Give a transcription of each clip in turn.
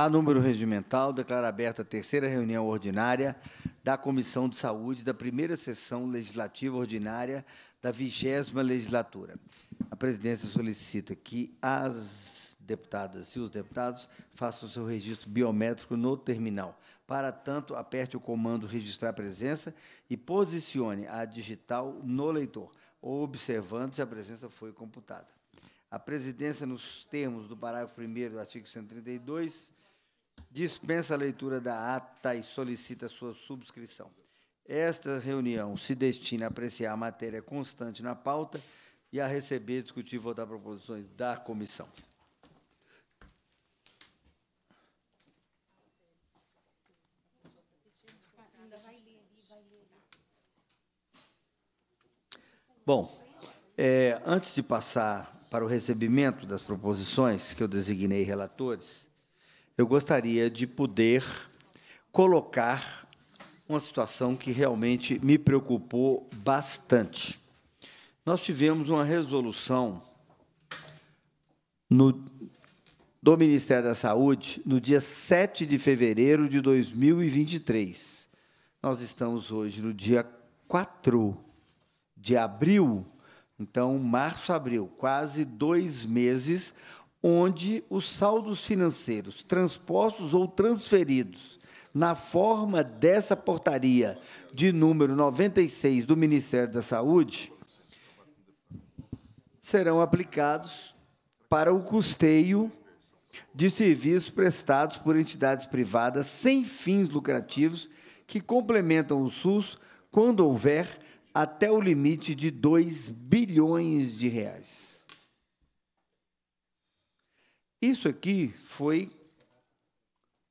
A número regimental, declara aberta a terceira reunião ordinária da Comissão de Saúde da primeira sessão legislativa ordinária da vigésima legislatura. A presidência solicita que as deputadas e os deputados façam seu registro biométrico no terminal. Para tanto, aperte o comando registrar presença e posicione a digital no leitor, observando se a presença foi computada. A presidência, nos termos do parágrafo 1 do artigo 132, dispensa a leitura da ata e solicita sua subscrição. Esta reunião se destina a apreciar a matéria constante na pauta e a receber, discutir e votar proposições da comissão. Bom, é, antes de passar para o recebimento das proposições que eu designei relatores, eu gostaria de poder colocar uma situação que realmente me preocupou bastante. Nós tivemos uma resolução no, do Ministério da Saúde no dia 7 de fevereiro de 2023. Nós estamos hoje no dia 4 de abril, então março, abril, quase dois meses onde os saldos financeiros transpostos ou transferidos na forma dessa portaria de número 96 do Ministério da Saúde serão aplicados para o custeio de serviços prestados por entidades privadas sem fins lucrativos que complementam o SUS quando houver até o limite de 2 bilhões de reais. Isso aqui foi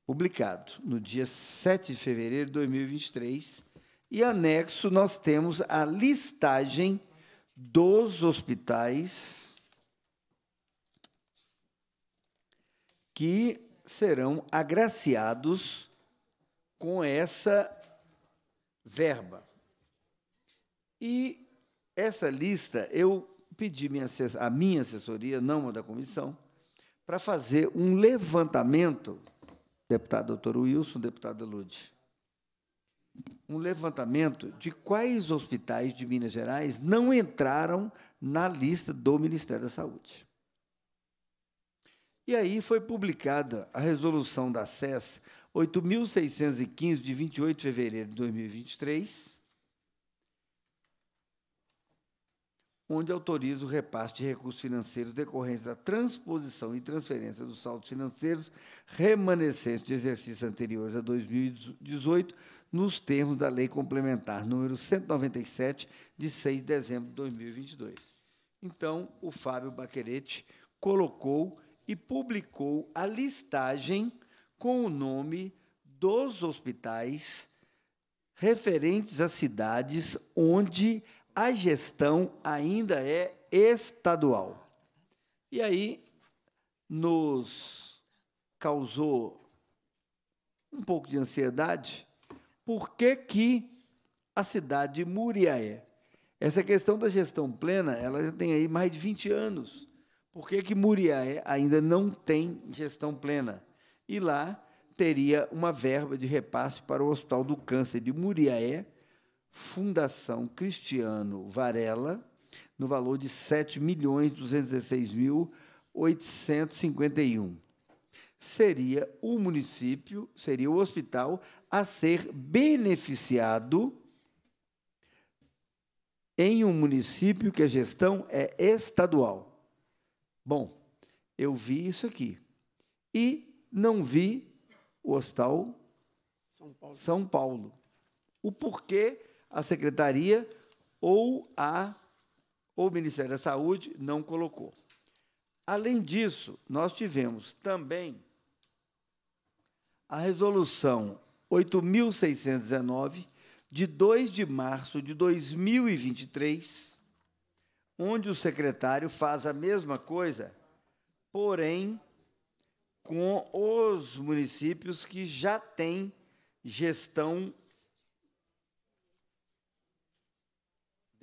publicado no dia 7 de fevereiro de 2023 e anexo nós temos a listagem dos hospitais que serão agraciados com essa verba. E essa lista eu pedi minha, a minha assessoria, não a da comissão, para fazer um levantamento, deputado doutor Wilson, deputado Lude, um levantamento de quais hospitais de Minas Gerais não entraram na lista do Ministério da Saúde. E aí foi publicada a resolução da SES 8615 de 28 de fevereiro de 2023, onde autoriza o repasse de recursos financeiros decorrentes da transposição e transferência dos saldos financeiros remanescentes de exercícios anteriores a 2018, nos termos da Lei Complementar número 197, de 6 de dezembro de 2022. Então, o Fábio Baquerete colocou e publicou a listagem com o nome dos hospitais referentes às cidades onde a gestão ainda é estadual. E aí nos causou um pouco de ansiedade, por que, que a cidade de Muriaé? Essa questão da gestão plena, ela já tem aí mais de 20 anos. Por que, que Muriaé ainda não tem gestão plena? E lá teria uma verba de repasse para o Hospital do Câncer de Muriaé, Fundação Cristiano Varela, no valor de R$ 7.216.851. Seria o município, seria o hospital a ser beneficiado em um município que a gestão é estadual. Bom, eu vi isso aqui. E não vi o Hospital São Paulo. São Paulo. O porquê a secretaria ou a ou o Ministério da Saúde não colocou. Além disso, nós tivemos também a resolução 8619 de 2 de março de 2023, onde o secretário faz a mesma coisa, porém com os municípios que já têm gestão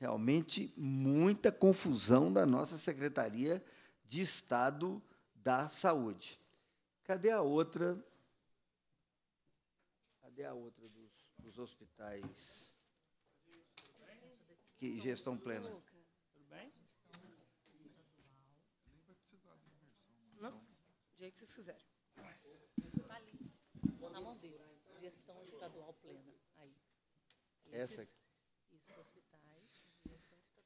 realmente muita confusão da nossa Secretaria de Estado da Saúde. Cadê a outra? Cadê a outra dos, dos hospitais? Que gestão plena. Tudo bem? Não, do jeito que vocês quiserem. Está ali, na mão dele. Gestão estadual plena. Aí. Essa aqui.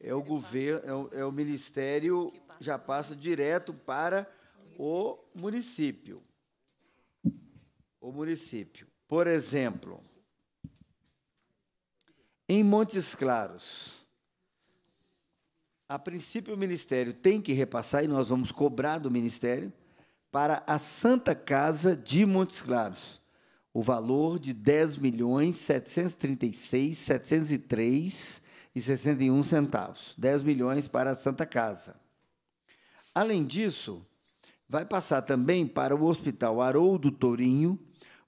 é o governo, é o, é o ministério já passa direto para o município. O município. Por exemplo, em Montes Claros, a princípio o Ministério tem que repassar, e nós vamos cobrar do Ministério, para a Santa Casa de Montes Claros, o valor de 10 milhões 736 703 e 61 centavos, 10 milhões para a Santa Casa. Além disso, vai passar também para o Hospital Haroldo Tourinho,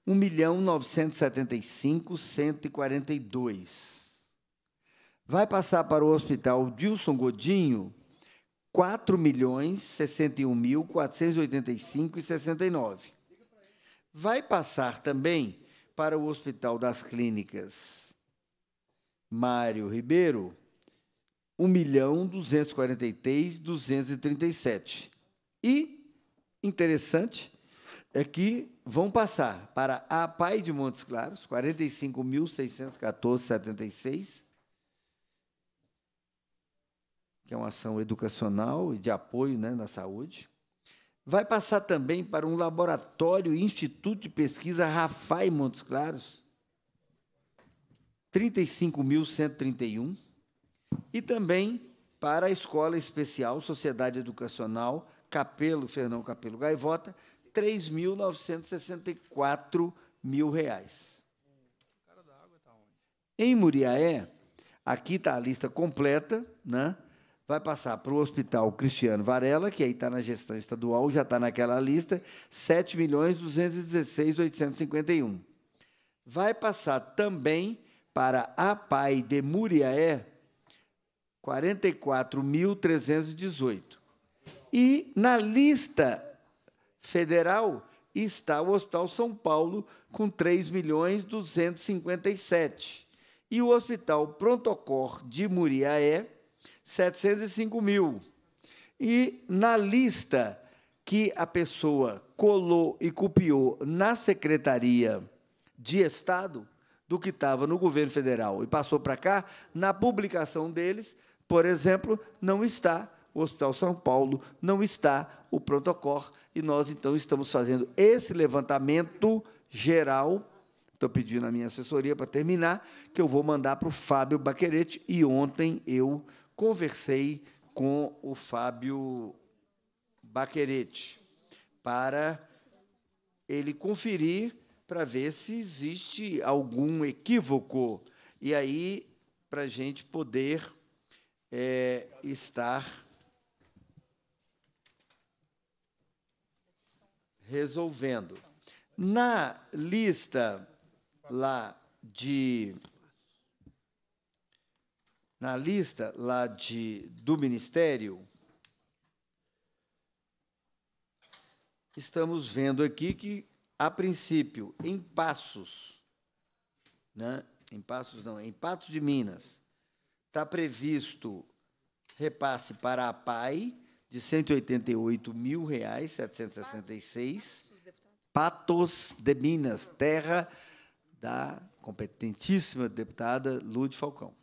1 milhão 975 Vai passar para o Hospital Dilson Godinho, 4 milhões 61 mil 485 e 69. Vai passar também para o Hospital das Clínicas Mário Ribeiro, 1 milhão 243 E interessante é que vão passar para a Pai de Montes Claros, 45.614,76, que é uma ação educacional e de apoio né, na saúde. Vai passar também para um laboratório e Instituto de Pesquisa Rafael Montes Claros, 35.131, e também para a Escola Especial Sociedade Educacional Capelo, Fernão Capelo Gaivota, R$ mil reais. Em Muriaé, aqui está a lista completa, né? vai passar para o Hospital Cristiano Varela, que aí está na gestão estadual, já está naquela lista, R$ milhões Vai passar também para a pai de Muriaé, 44.318. E na lista federal está o Hospital São Paulo, com 3.257. milhões E o Hospital Protocor de Muriaé, 705 mil. E na lista que a pessoa colou e copiou na Secretaria de Estado, do que estava no governo federal e passou para cá, na publicação deles, por exemplo, não está o Hospital São Paulo, não está o Protocor, e nós, então, estamos fazendo esse levantamento geral. Estou pedindo a minha assessoria para terminar, que eu vou mandar para o Fábio Baquerete, e ontem eu conversei com o Fábio Baquerete para ele conferir para ver se existe algum equívoco e aí para a gente poder é, estar resolvendo. Na lista lá de na lista lá de do ministério estamos vendo aqui que a princípio, em Passos, né? em Passos não, em Patos de Minas, está previsto repasse para a PAI de R$ 188.766. Patos de Minas, terra da competentíssima deputada Lúcia Falcão.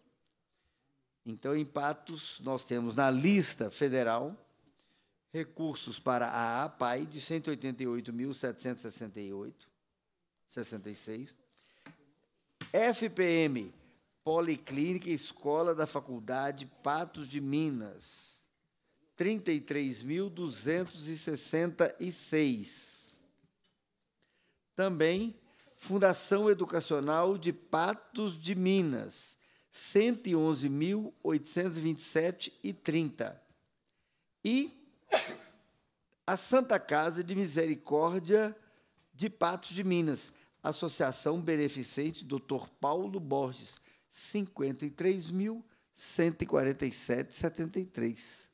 Então, em Patos, nós temos na lista federal recursos para a APAI de 188.768,66. FPM, Policlínica Escola da Faculdade Patos de Minas, 33.266. Também Fundação Educacional de Patos de Minas, 111.827,30. E a Santa Casa de Misericórdia de Patos de Minas, Associação Beneficente Dr. Paulo Borges, 53.147,73.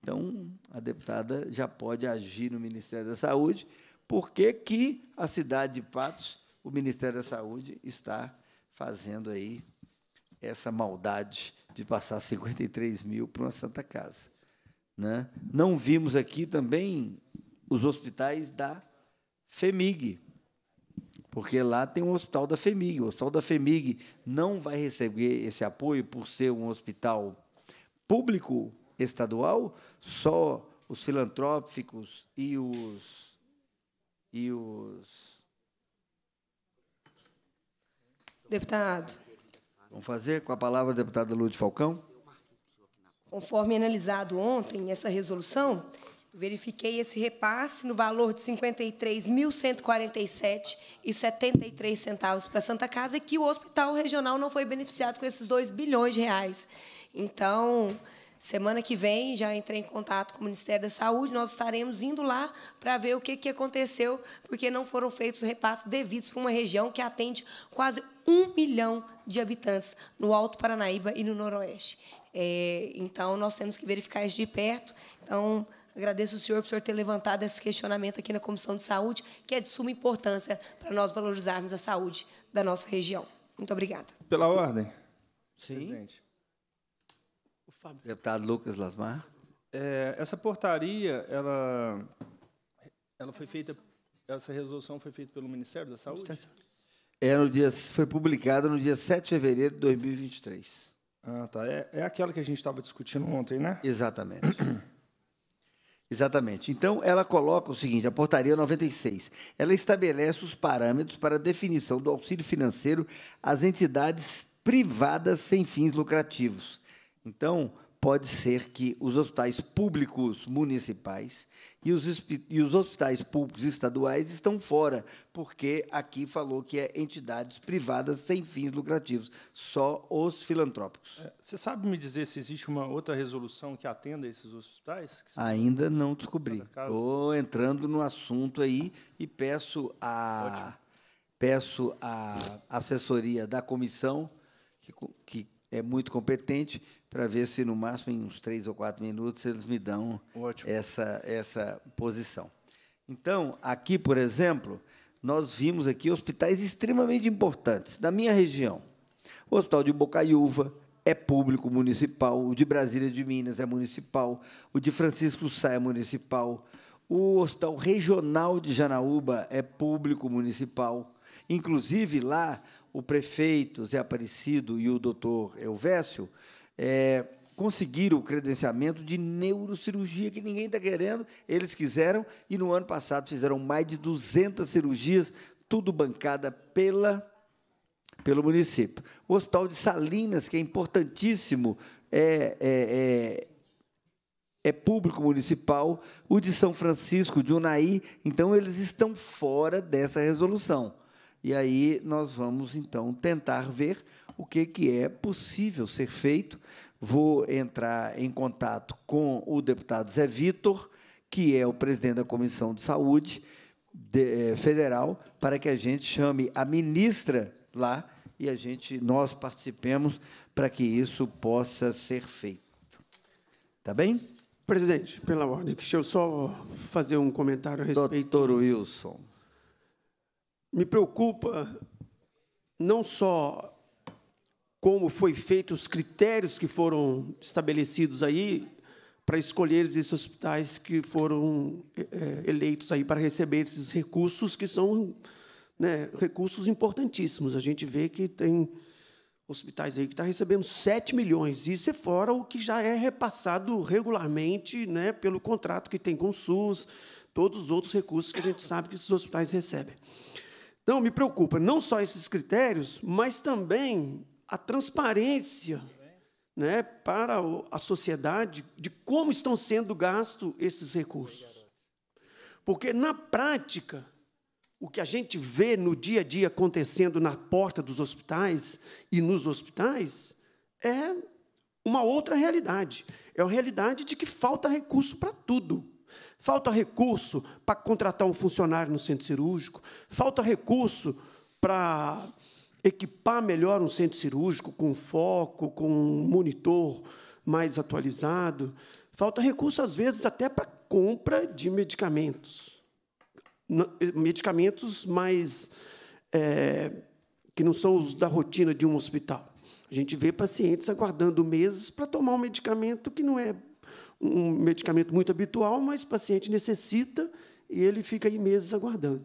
Então, a deputada já pode agir no Ministério da Saúde, porque que a cidade de Patos, o Ministério da Saúde, está fazendo aí essa maldade de passar 53 mil para uma Santa Casa. Né? Não vimos aqui também os hospitais da FEMIG, porque lá tem um hospital da FEMIG. O hospital da FEMIG não vai receber esse apoio por ser um hospital público estadual, só os filantrópicos e os e os deputado. Vamos fazer com a palavra a deputada Lúcia Falcão. Conforme analisado ontem essa resolução, verifiquei esse repasse no valor de R$ 53.147,73 centavos para a Santa Casa e que o hospital regional não foi beneficiado com esses 2 bilhões de reais. Então, semana que vem já entrei em contato com o Ministério da Saúde, nós estaremos indo lá para ver o que, que aconteceu, porque não foram feitos repasses devidos para uma região que atende quase um milhão de habitantes no Alto Paranaíba e no Noroeste. É, então, nós temos que verificar isso de perto. Então, agradeço ao senhor por o senhor ter levantado esse questionamento aqui na Comissão de Saúde, que é de suma importância para nós valorizarmos a saúde da nossa região. Muito obrigada. Pela ordem. Sim. Presidente. O Fábio. Deputado Lucas Lasmar. É, essa portaria, ela, ela foi feita, essa resolução foi feita pelo Ministério da Saúde? É, no dia, foi publicada no dia 7 de fevereiro de 2023. Ah, tá. É, é aquela que a gente estava discutindo ontem, né? Exatamente. Exatamente. Então, ela coloca o seguinte: a portaria 96. Ela estabelece os parâmetros para a definição do auxílio financeiro às entidades privadas sem fins lucrativos. Então, pode ser que os hospitais públicos municipais e os, e os hospitais públicos estaduais estão fora, porque aqui falou que é entidades privadas sem fins lucrativos, só os filantrópicos. É, você sabe me dizer se existe uma outra resolução que atenda esses hospitais? Ainda não descobri. Estou entrando no assunto aí e peço a Ótimo. peço a assessoria da comissão que, que é muito competente para ver se no máximo em uns três ou quatro minutos eles me dão essa, essa posição. Então, aqui, por exemplo, nós vimos aqui hospitais extremamente importantes da minha região. O Hospital de Bocaiúva é público municipal, o de Brasília de Minas é municipal, o de Francisco Sá é municipal, o Hospital Regional de Janaúba é público municipal. Inclusive, lá, o prefeito Zé Aparecido e o doutor Elvésio é, conseguiram o credenciamento de neurocirurgia, que ninguém está querendo, eles quiseram, e no ano passado fizeram mais de 200 cirurgias, tudo bancada pela, pelo município. O Hospital de Salinas, que é importantíssimo, é, é, é é público municipal, o de São Francisco, de Unaí, então eles estão fora dessa resolução. E aí nós vamos então tentar ver o que, que é possível ser feito. Vou entrar em contato com o deputado Zé Vitor, que é o presidente da Comissão de Saúde de, eh, Federal, para que a gente chame a ministra lá e a gente nós participemos para que isso possa ser feito. Tá bem? Presidente, pela ordem, deixa eu só fazer um comentário a respeito. Doutor Wilson. Me preocupa não só como foi feito, os critérios que foram estabelecidos aí para escolher esses hospitais que foram é, eleitos aí para receber esses recursos que são né, recursos importantíssimos. A gente vê que tem hospitais aí que estão tá recebendo 7 milhões. Isso é fora o que já é repassado regularmente né, pelo contrato que tem com o SUS, todos os outros recursos que a gente sabe que esses hospitais recebem. Então, me preocupa não só esses critérios, mas também a transparência né, para a sociedade de como estão sendo gastos esses recursos. Porque, na prática, o que a gente vê no dia a dia acontecendo na porta dos hospitais e nos hospitais é uma outra realidade. É a realidade de que falta recurso para tudo. Falta recurso para contratar um funcionário no centro cirúrgico, falta recurso para equipar melhor um centro cirúrgico com foco, com um monitor mais atualizado. Falta recurso, às vezes, até para compra de medicamentos. Medicamentos mais. É, que não são os da rotina de um hospital. A gente vê pacientes aguardando meses para tomar um medicamento que não é um medicamento muito habitual, mas o paciente necessita e ele fica aí meses aguardando.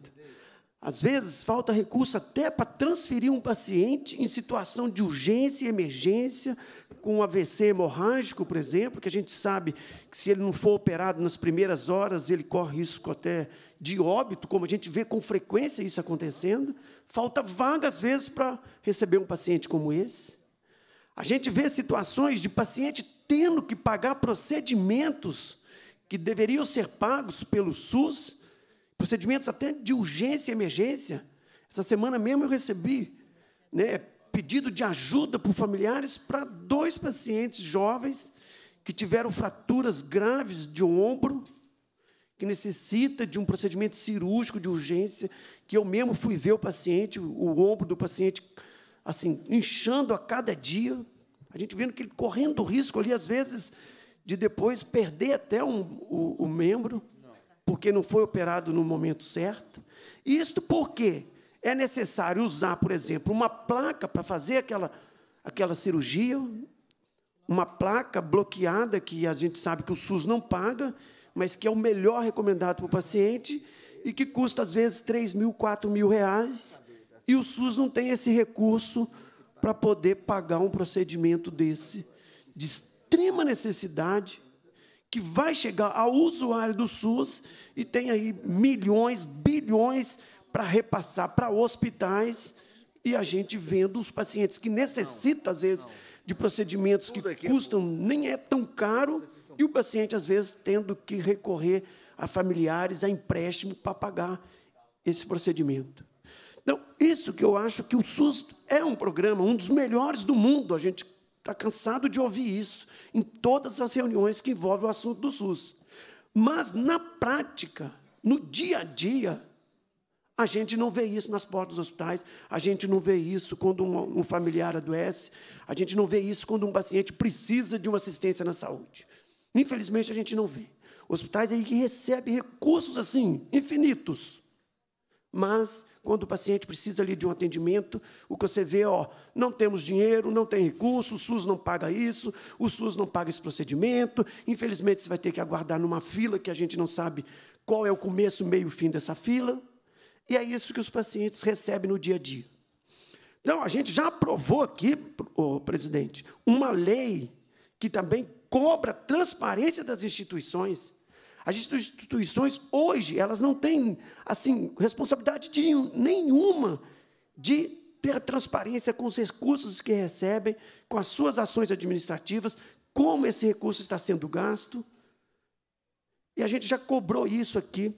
Às vezes falta recurso até para transferir um paciente em situação de urgência e emergência, com um AVC hemorrágico, por exemplo, que a gente sabe que se ele não for operado nas primeiras horas, ele corre risco até de óbito, como a gente vê com frequência isso acontecendo. Falta vaga, às vezes, para receber um paciente como esse. A gente vê situações de paciente tendo que pagar procedimentos que deveriam ser pagos pelo SUS procedimentos até de urgência e emergência. Essa semana mesmo eu recebi né, pedido de ajuda por familiares para dois pacientes jovens que tiveram fraturas graves de ombro, que necessita de um procedimento cirúrgico de urgência, que eu mesmo fui ver o paciente, o ombro do paciente assim inchando a cada dia, a gente vendo que ele correndo risco ali às vezes de depois perder até um, o, o membro porque não foi operado no momento certo. Isto porque é necessário usar, por exemplo, uma placa para fazer aquela, aquela cirurgia, uma placa bloqueada que a gente sabe que o SUS não paga, mas que é o melhor recomendado para o paciente e que custa, às vezes, 3 mil, 4 mil reais, e o SUS não tem esse recurso para poder pagar um procedimento desse, de extrema necessidade, que vai chegar ao usuário do SUS e tem aí milhões, bilhões para repassar para hospitais e a gente vendo os pacientes que necessitam, às vezes, de procedimentos que é custam, nem é tão caro, e o paciente, às vezes, tendo que recorrer a familiares, a empréstimo para pagar esse procedimento. Então, isso que eu acho que o SUS é um programa, um dos melhores do mundo. A gente está cansado de ouvir isso em todas as reuniões que envolvem o assunto do SUS. Mas na prática, no dia a dia, a gente não vê isso nas portas dos hospitais, a gente não vê isso quando um, um familiar adoece, a gente não vê isso quando um paciente precisa de uma assistência na saúde. Infelizmente, a gente não vê. Hospitais aí que recebem recursos assim, infinitos, mas, quando o paciente precisa ali de um atendimento, o que você vê, ó, não temos dinheiro, não tem recurso, o SUS não paga isso, o SUS não paga esse procedimento, infelizmente você vai ter que aguardar numa fila que a gente não sabe qual é o começo, meio e fim dessa fila. E é isso que os pacientes recebem no dia a dia. Então, a gente já aprovou aqui, oh, presidente, uma lei que também cobra transparência das instituições as instituições hoje, elas não têm assim responsabilidade de, nenhuma de ter transparência com os recursos que recebem, com as suas ações administrativas, como esse recurso está sendo gasto. E a gente já cobrou isso aqui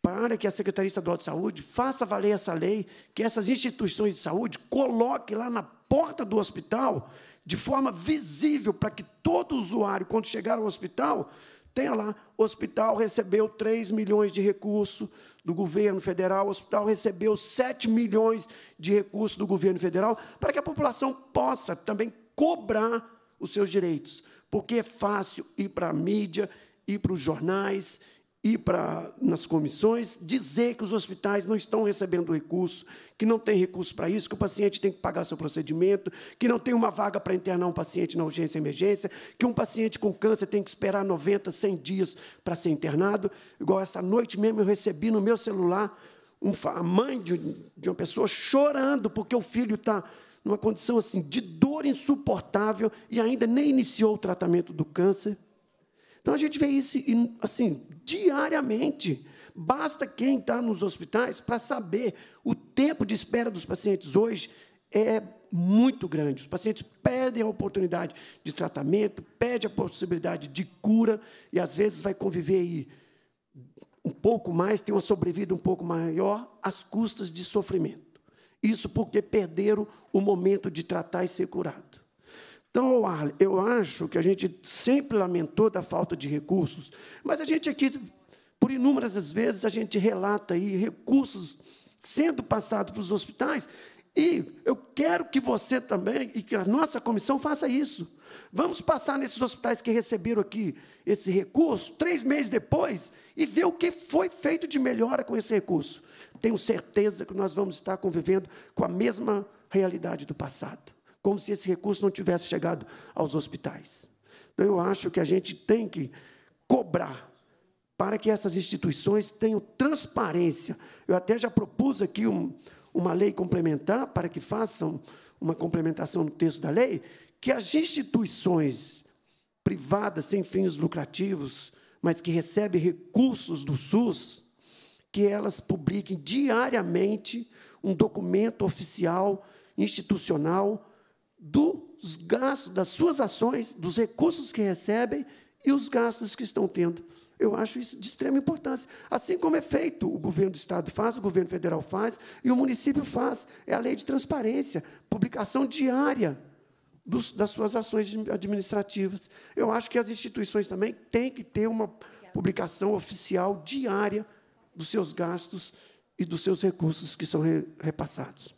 para que a Secretaria Estadual de Saúde faça valer essa lei, que essas instituições de saúde coloquem lá na porta do hospital, de forma visível, para que todo usuário, quando chegar ao hospital, Tenha lá, hospital recebeu 3 milhões de recursos do governo federal, hospital recebeu 7 milhões de recursos do governo federal, para que a população possa também cobrar os seus direitos. Porque é fácil ir para a mídia, ir para os jornais, ir para nas comissões, dizer que os hospitais não estão recebendo recurso, que não tem recurso para isso, que o paciente tem que pagar seu procedimento, que não tem uma vaga para internar um paciente na urgência e emergência, que um paciente com câncer tem que esperar 90, 100 dias para ser internado. Igual essa noite mesmo eu recebi no meu celular um, a mãe de, de uma pessoa chorando porque o filho está numa condição assim de dor insuportável e ainda nem iniciou o tratamento do câncer. Então a gente vê isso assim diariamente. Basta quem está nos hospitais para saber o tempo de espera dos pacientes hoje é muito grande. Os pacientes perdem a oportunidade de tratamento, perdem a possibilidade de cura e às vezes vai conviver aí um pouco mais, tem uma sobrevida um pouco maior, às custas de sofrimento. Isso porque perderam o momento de tratar e ser curado. Então, Arle, eu acho que a gente sempre lamentou da falta de recursos, mas a gente aqui, por inúmeras vezes, a gente relata aí recursos sendo passados para os hospitais, e eu quero que você também, e que a nossa comissão faça isso. Vamos passar nesses hospitais que receberam aqui esse recurso, três meses depois, e ver o que foi feito de melhora com esse recurso. Tenho certeza que nós vamos estar convivendo com a mesma realidade do passado como se esse recurso não tivesse chegado aos hospitais. Então, eu acho que a gente tem que cobrar para que essas instituições tenham transparência. Eu até já propus aqui um, uma lei complementar para que façam uma complementação no texto da lei, que as instituições privadas sem fins lucrativos, mas que recebem recursos do SUS, que elas publiquem diariamente um documento oficial institucional dos gastos, das suas ações, dos recursos que recebem e os gastos que estão tendo. Eu acho isso de extrema importância. Assim como é feito, o governo do Estado faz, o governo federal faz e o município faz. É a lei de transparência, publicação diária dos, das suas ações administrativas. Eu acho que as instituições também têm que ter uma publicação oficial diária dos seus gastos e dos seus recursos que são repassados.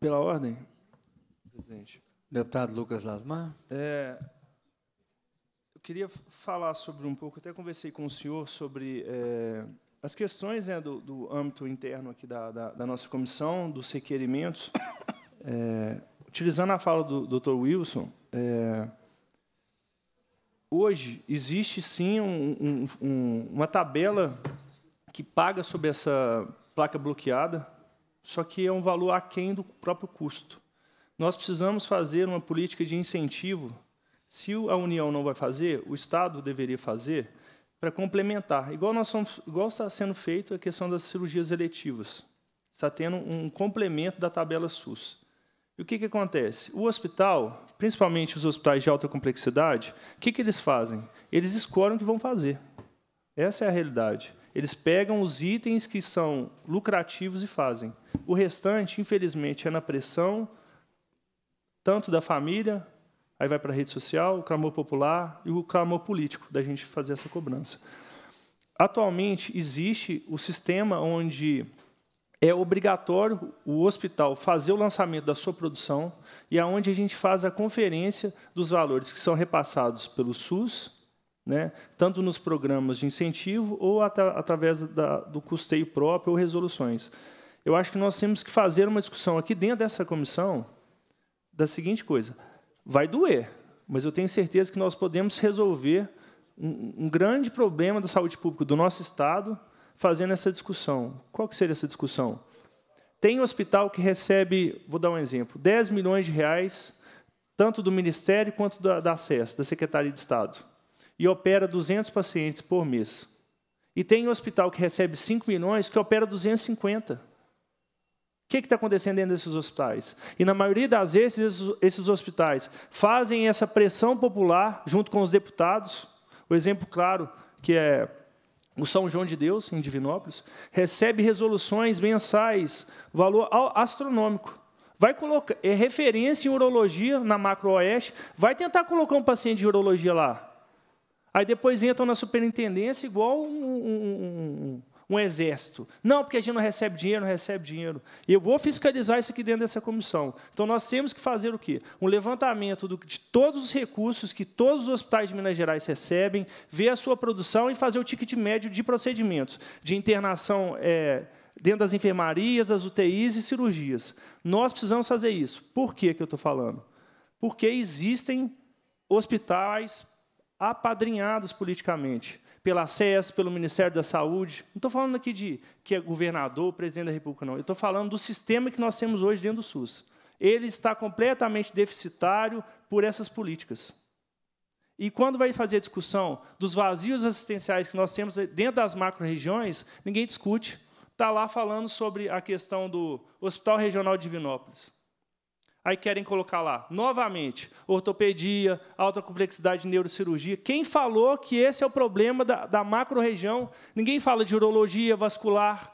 Pela ordem? presidente. Deputado Lucas Lasmar. É, eu queria falar sobre um pouco, até conversei com o senhor sobre é, as questões né, do, do, âmbito interno aqui da, da, da nossa comissão, dos requerimentos. É, utilizando a fala do, doutor Dr. Wilson, é, hoje existe sim um, um, uma tabela que paga sobre essa placa bloqueada, só que é um valor aquém do próprio custo. Nós precisamos fazer uma política de incentivo. Se a União não vai fazer, o Estado deveria fazer para complementar. Igual, nós somos, igual está sendo feito a questão das cirurgias eletivas. Está tendo um complemento da tabela SUS. E o que, que acontece? O hospital, principalmente os hospitais de alta complexidade, o que, que eles fazem? Eles escolhem o que vão fazer. Essa é a realidade. Eles pegam os itens que são lucrativos e fazem. O restante, infelizmente, é na pressão, tanto da família, aí vai para a rede social, o clamor popular e o clamor político, da gente fazer essa cobrança. Atualmente, existe o sistema onde é obrigatório o hospital fazer o lançamento da sua produção e aonde é a gente faz a conferência dos valores que são repassados pelo SUS, né, tanto nos programas de incentivo ou através da, do custeio próprio ou resoluções. Eu acho que nós temos que fazer uma discussão aqui dentro dessa comissão da seguinte coisa: vai doer, mas eu tenho certeza que nós podemos resolver um, um grande problema da saúde pública do nosso Estado fazendo essa discussão. Qual que seria essa discussão? Tem um hospital que recebe, vou dar um exemplo, 10 milhões de reais, tanto do Ministério quanto da, da SES, da Secretaria de Estado, e opera 200 pacientes por mês. E tem um hospital que recebe 5 milhões que opera 250. O que está acontecendo dentro desses hospitais? E na maioria das vezes, esses hospitais fazem essa pressão popular junto com os deputados. O exemplo claro que é o São João de Deus, em Divinópolis, recebe resoluções mensais, valor astronômico. Vai colocar é referência em urologia na macro-oeste, vai tentar colocar um paciente de urologia lá. Aí depois entram na superintendência igual um, um, um, um exército. Não, porque a gente não recebe dinheiro, não recebe dinheiro. Eu vou fiscalizar isso aqui dentro dessa comissão. Então nós temos que fazer o quê? Um levantamento do, de todos os recursos que todos os hospitais de Minas Gerais recebem, ver a sua produção e fazer o ticket médio de procedimentos, de internação. É, dentro das enfermarias, das UTIs e cirurgias. Nós precisamos fazer isso. Por que, que eu estou falando? Porque existem hospitais apadrinhados politicamente pela SES, pelo Ministério da Saúde. Não estou falando aqui de que é governador, presidente da República, não. Eu estou falando do sistema que nós temos hoje dentro do SUS. Ele está completamente deficitário por essas políticas. E quando vai fazer a discussão dos vazios assistenciais que nós temos dentro das macro-regiões, ninguém discute. Está lá falando sobre a questão do Hospital Regional de Divinópolis. Aí querem colocar lá, novamente, ortopedia, alta complexidade de neurocirurgia. Quem falou que esse é o problema da, da macro-região? Ninguém fala de urologia vascular.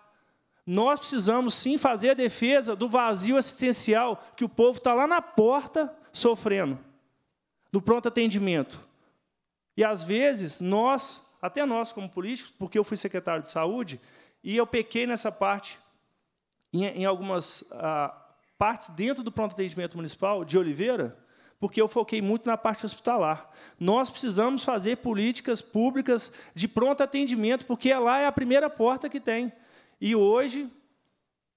Nós precisamos sim fazer a defesa do vazio assistencial que o povo está lá na porta sofrendo, do pronto atendimento. E às vezes nós, até nós como políticos, porque eu fui secretário de saúde, e eu pequei nessa parte em, em algumas. Ah, partes dentro do pronto atendimento municipal de Oliveira, porque eu foquei muito na parte hospitalar. Nós precisamos fazer políticas públicas de pronto atendimento, porque lá é a primeira porta que tem. E hoje,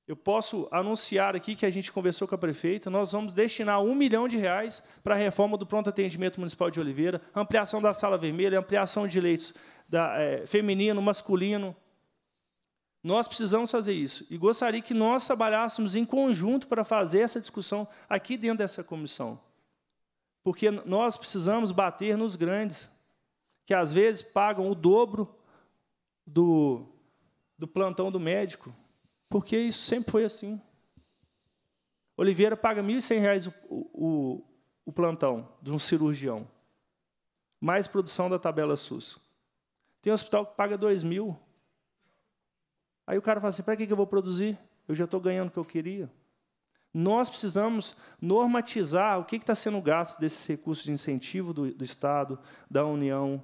eu posso anunciar aqui que a gente conversou com a prefeita, nós vamos destinar um milhão de reais para a reforma do pronto atendimento municipal de Oliveira, ampliação da sala vermelha, ampliação de leitos da, é, feminino, masculino, nós precisamos fazer isso. E gostaria que nós trabalhássemos em conjunto para fazer essa discussão aqui dentro dessa comissão. Porque nós precisamos bater nos grandes, que às vezes pagam o dobro do, do plantão do médico, porque isso sempre foi assim. Oliveira paga R$ 1.100 o, o, o plantão de um cirurgião, mais produção da tabela SUS. Tem um hospital que paga R$ 2.000. Aí o cara fala assim: para que eu vou produzir? Eu já estou ganhando o que eu queria. Nós precisamos normatizar o que está sendo gasto desses recursos de incentivo do, do Estado, da União.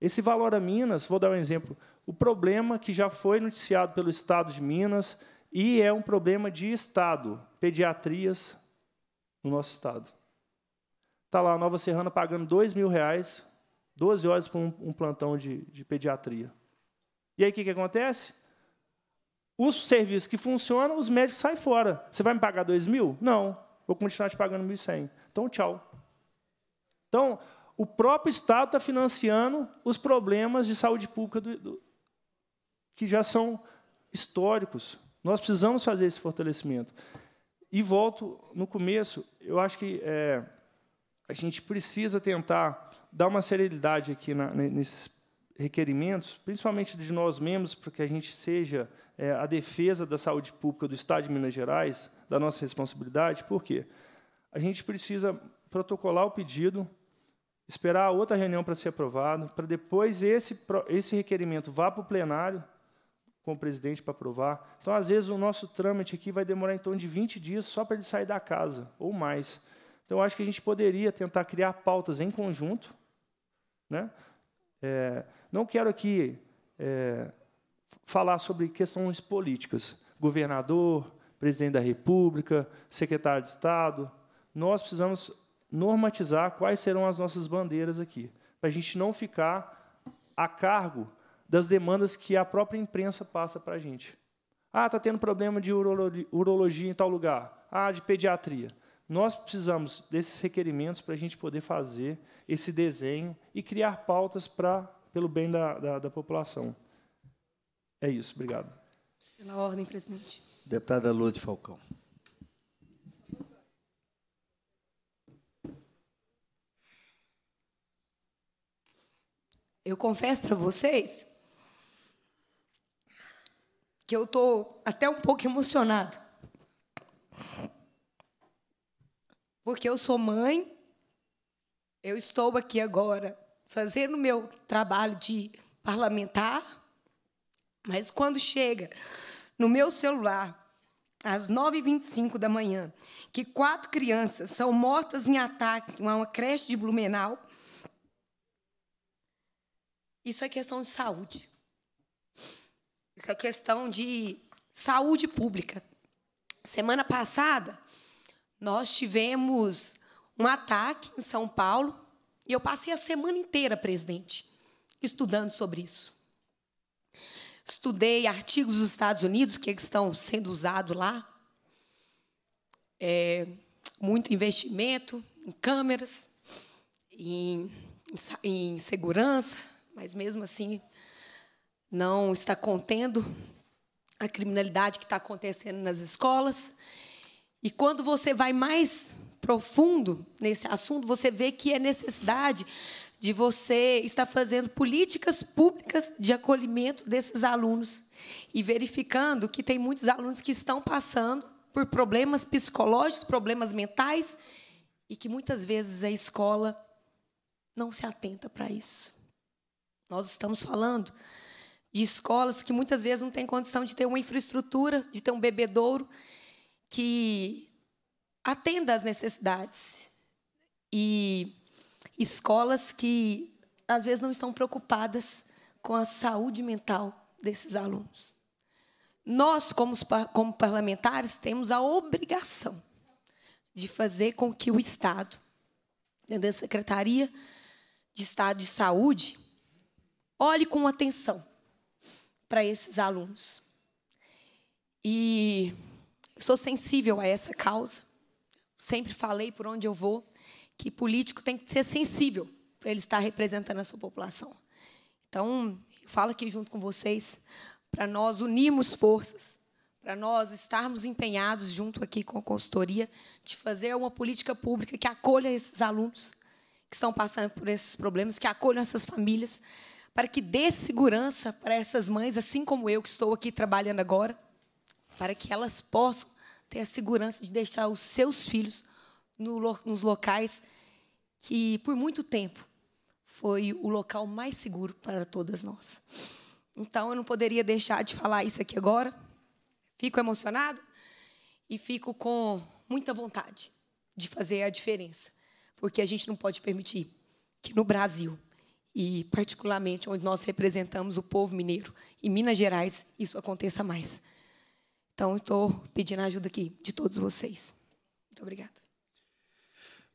Esse valor a Minas, vou dar um exemplo. O problema que já foi noticiado pelo Estado de Minas e é um problema de Estado, pediatrias no nosso Estado. Está lá a Nova Serrana pagando dois mil reais, 12 horas por um, um plantão de, de pediatria. E aí o que, que acontece? Os serviços que funcionam, os médicos saem fora. Você vai me pagar 2 mil? Não. Vou continuar te pagando 1.100. Então, tchau. Então, o próprio Estado está financiando os problemas de saúde pública do, do, que já são históricos. Nós precisamos fazer esse fortalecimento. E volto no começo, eu acho que é, a gente precisa tentar dar uma seriedade aqui na, nesses requerimentos, principalmente de nós mesmos, para que a gente seja é, a defesa da saúde pública do Estado de Minas Gerais, da nossa responsabilidade, por quê? A gente precisa protocolar o pedido, esperar outra reunião para ser aprovado, para depois esse, esse requerimento vá para o plenário, com o presidente para aprovar. Então, às vezes, o nosso trâmite aqui vai demorar em torno de 20 dias só para ele sair da casa, ou mais. Então, acho que a gente poderia tentar criar pautas em conjunto, né? É, não quero aqui é, falar sobre questões políticas. Governador, presidente da República, secretário de Estado. Nós precisamos normatizar quais serão as nossas bandeiras aqui, para a gente não ficar a cargo das demandas que a própria imprensa passa para a gente. Ah, está tendo problema de urologia em tal lugar. Ah, de pediatria. Nós precisamos desses requerimentos para a gente poder fazer esse desenho e criar pautas para pelo bem da, da, da população. É isso, obrigado. Pela ordem, presidente. Deputada Lúcia Falcão. Eu confesso para vocês que eu estou até um pouco emocionada porque eu sou mãe, eu estou aqui agora fazendo o meu trabalho de parlamentar, mas quando chega no meu celular, às 9h25 da manhã, que quatro crianças são mortas em ataque a uma creche de Blumenau, isso é questão de saúde. Isso é questão de saúde pública. Semana passada, nós tivemos um ataque em São Paulo e eu passei a semana inteira, presidente, estudando sobre isso. Estudei artigos dos Estados Unidos, que é estão sendo usados lá. É, muito investimento em câmeras, em, em segurança, mas mesmo assim não está contendo a criminalidade que está acontecendo nas escolas. E quando você vai mais profundo nesse assunto, você vê que é necessidade de você estar fazendo políticas públicas de acolhimento desses alunos e verificando que tem muitos alunos que estão passando por problemas psicológicos, problemas mentais e que muitas vezes a escola não se atenta para isso. Nós estamos falando de escolas que muitas vezes não têm condição de ter uma infraestrutura, de ter um bebedouro, que atenda às necessidades. E escolas que, às vezes, não estão preocupadas com a saúde mental desses alunos. Nós, como, como parlamentares, temos a obrigação de fazer com que o Estado, dentro da Secretaria de Estado de Saúde, olhe com atenção para esses alunos. E eu sou sensível a essa causa. Sempre falei por onde eu vou que político tem que ser sensível para ele estar representando a sua população. Então, eu falo aqui junto com vocês para nós unirmos forças, para nós estarmos empenhados junto aqui com a consultoria de fazer uma política pública que acolha esses alunos que estão passando por esses problemas, que acolha essas famílias, para que dê segurança para essas mães, assim como eu que estou aqui trabalhando agora para que elas possam ter a segurança de deixar os seus filhos no, nos locais que, por muito tempo, foi o local mais seguro para todas nós. Então, eu não poderia deixar de falar isso aqui agora. Fico emocionado e fico com muita vontade de fazer a diferença, porque a gente não pode permitir que no Brasil, e particularmente onde nós representamos o povo mineiro, em Minas Gerais, isso aconteça mais. Então, estou pedindo a ajuda aqui de todos vocês. Muito obrigada.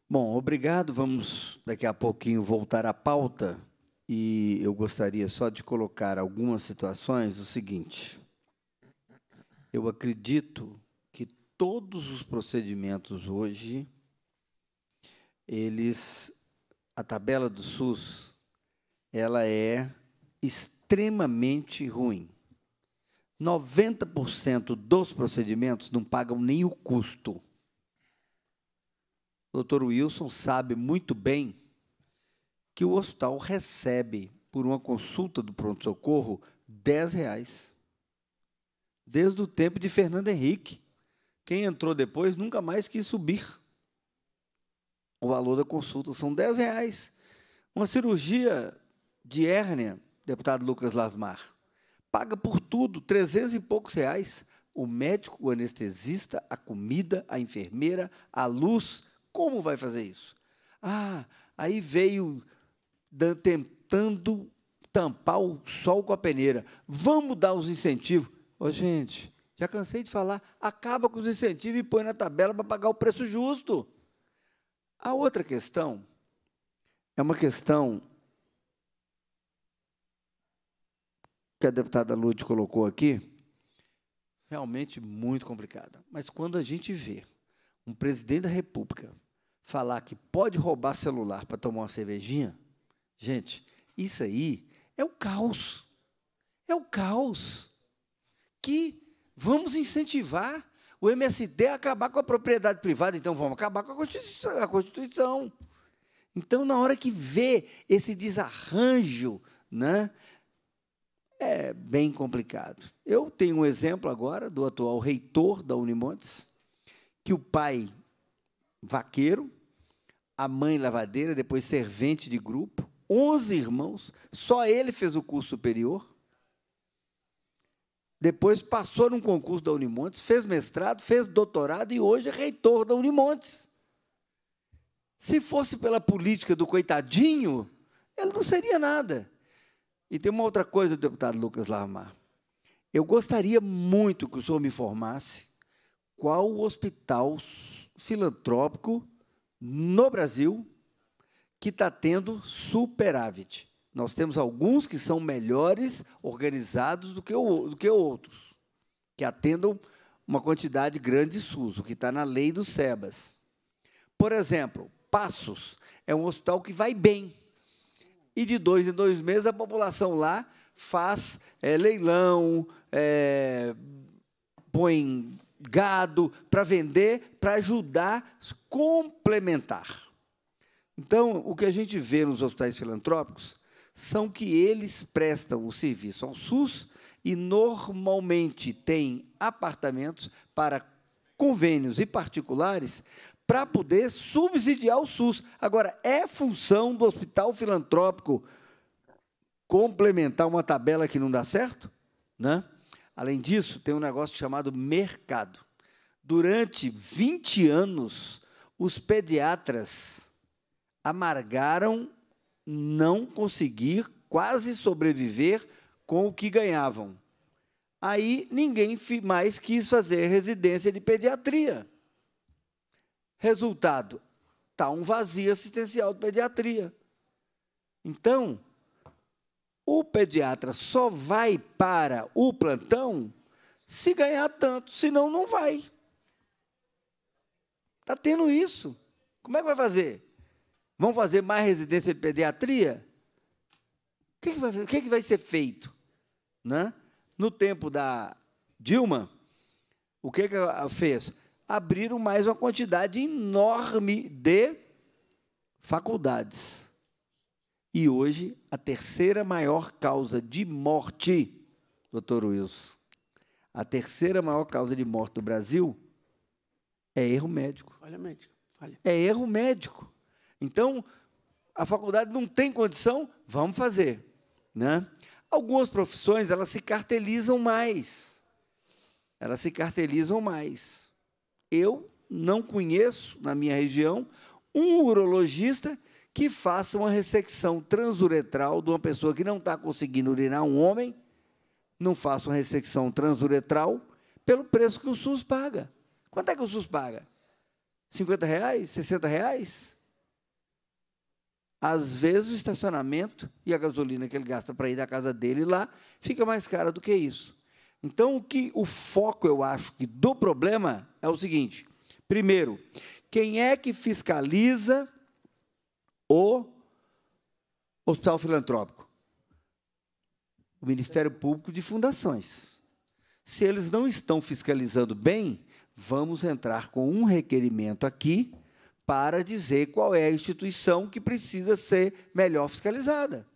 Bom, obrigado. Vamos daqui a pouquinho voltar à pauta e eu gostaria só de colocar algumas situações o seguinte. Eu acredito que todos os procedimentos hoje eles a tabela do SUS ela é extremamente ruim. 90% dos procedimentos não pagam nem o custo. O doutor Wilson sabe muito bem que o hospital recebe, por uma consulta do pronto-socorro, 10 reais. Desde o tempo de Fernando Henrique. Quem entrou depois nunca mais quis subir. O valor da consulta são 10 reais. Uma cirurgia de hérnia, deputado Lucas Lasmar, paga por tudo, 300 e poucos reais. O médico, o anestesista, a comida, a enfermeira, a luz, como vai fazer isso? Ah, aí veio tentando tampar o sol com a peneira. Vamos dar os incentivos. Ô, gente, já cansei de falar, acaba com os incentivos e põe na tabela para pagar o preço justo. A outra questão é uma questão que a deputada Lud colocou aqui, realmente muito complicada. Mas quando a gente vê um presidente da República falar que pode roubar celular para tomar uma cervejinha, gente, isso aí é o caos. É o caos. Que vamos incentivar o MST a acabar com a propriedade privada, então vamos acabar com a Constituição. Então, na hora que vê esse desarranjo, né, é bem complicado. Eu tenho um exemplo agora do atual reitor da Unimontes, que o pai vaqueiro, a mãe lavadeira, depois servente de grupo, 11 irmãos, só ele fez o curso superior. Depois passou num concurso da Unimontes, fez mestrado, fez doutorado e hoje é reitor da Unimontes. Se fosse pela política do coitadinho, ele não seria nada. E tem uma outra coisa, deputado Lucas Larmar. Eu gostaria muito que o senhor me informasse qual o hospital filantrópico no Brasil que está tendo superávit. Nós temos alguns que são melhores organizados do que, o, do que outros, que atendam uma quantidade grande de SUS, o que está na lei do SEBAS. Por exemplo, Passos é um hospital que vai bem, e de dois em dois meses a população lá faz é, leilão, é, põe gado para vender, para ajudar complementar. Então, o que a gente vê nos hospitais filantrópicos são que eles prestam o serviço ao SUS e normalmente têm apartamentos para convênios e particulares para poder subsidiar o SUS. Agora, é função do hospital filantrópico complementar uma tabela que não dá certo? Né? Além disso, tem um negócio chamado mercado. Durante 20 anos, os pediatras amargaram não conseguir quase sobreviver com o que ganhavam. Aí ninguém mais quis fazer residência de pediatria Resultado: está um vazio assistencial de pediatria. Então, o pediatra só vai para o plantão se ganhar tanto, senão não vai. Está tendo isso. Como é que vai fazer? Vão fazer mais residência de pediatria? O que, que, vai, o que, que vai ser feito? Né? No tempo da Dilma, o que, que ela fez? abriram mais uma quantidade enorme de faculdades. E hoje, a terceira maior causa de morte, doutor Wilson, a terceira maior causa de morte do Brasil é erro médico. Olha, médico. Olha. É erro médico. Então, a faculdade não tem condição, vamos fazer. Né? Algumas profissões, elas se cartelizam mais. Elas se cartelizam mais eu não conheço na minha região um urologista que faça uma ressecção transuretral de uma pessoa que não está conseguindo urinar um homem, não faça uma ressecção transuretral pelo preço que o SUS paga. Quanto é que o SUS paga? 50 reais? 60 reais? Às vezes o estacionamento e a gasolina que ele gasta para ir da casa dele lá fica mais cara do que isso. Então, o que o foco eu acho que do problema é o seguinte: primeiro, quem é que fiscaliza o hospital filantrópico? O Ministério Público de Fundações. Se eles não estão fiscalizando bem, vamos entrar com um requerimento aqui para dizer qual é a instituição que precisa ser melhor fiscalizada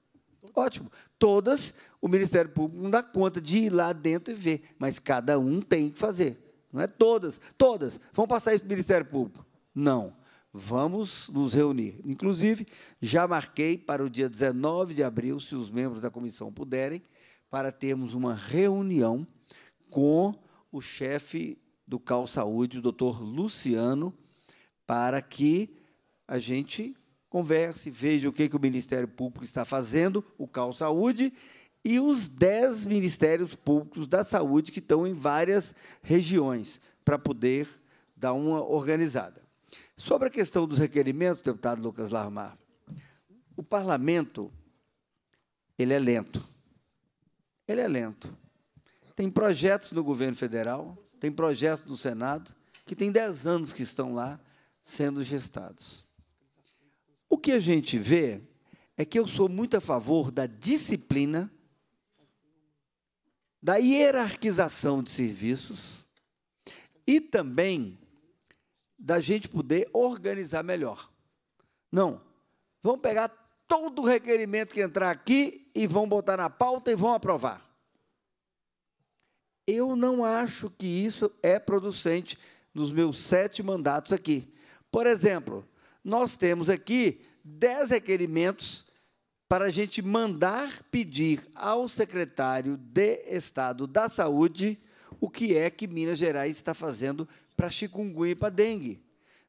ótimo. Todas, o Ministério Público não dá conta de ir lá dentro e ver, mas cada um tem que fazer. Não é todas, todas. Vão passar isso para o Ministério Público? Não. Vamos nos reunir. Inclusive, já marquei para o dia 19 de abril, se os membros da comissão puderem, para termos uma reunião com o chefe do Cal Saúde, o doutor Luciano, para que a gente converse, veja o que, que o Ministério Público está fazendo, o CAL Saúde, e os dez Ministérios Públicos da Saúde que estão em várias regiões, para poder dar uma organizada. Sobre a questão dos requerimentos, deputado Lucas Larmar, o parlamento ele é lento. Ele é lento. Tem projetos no governo federal, tem projetos no Senado, que tem 10 anos que estão lá sendo gestados. O que a gente vê é que eu sou muito a favor da disciplina, da hierarquização de serviços e também da gente poder organizar melhor. Não, vão pegar todo o requerimento que entrar aqui e vão botar na pauta e vão aprovar. Eu não acho que isso é producente nos meus sete mandatos aqui. Por exemplo, nós temos aqui dez requerimentos para a gente mandar pedir ao secretário de Estado da Saúde o que é que Minas Gerais está fazendo para chikungunya e para dengue.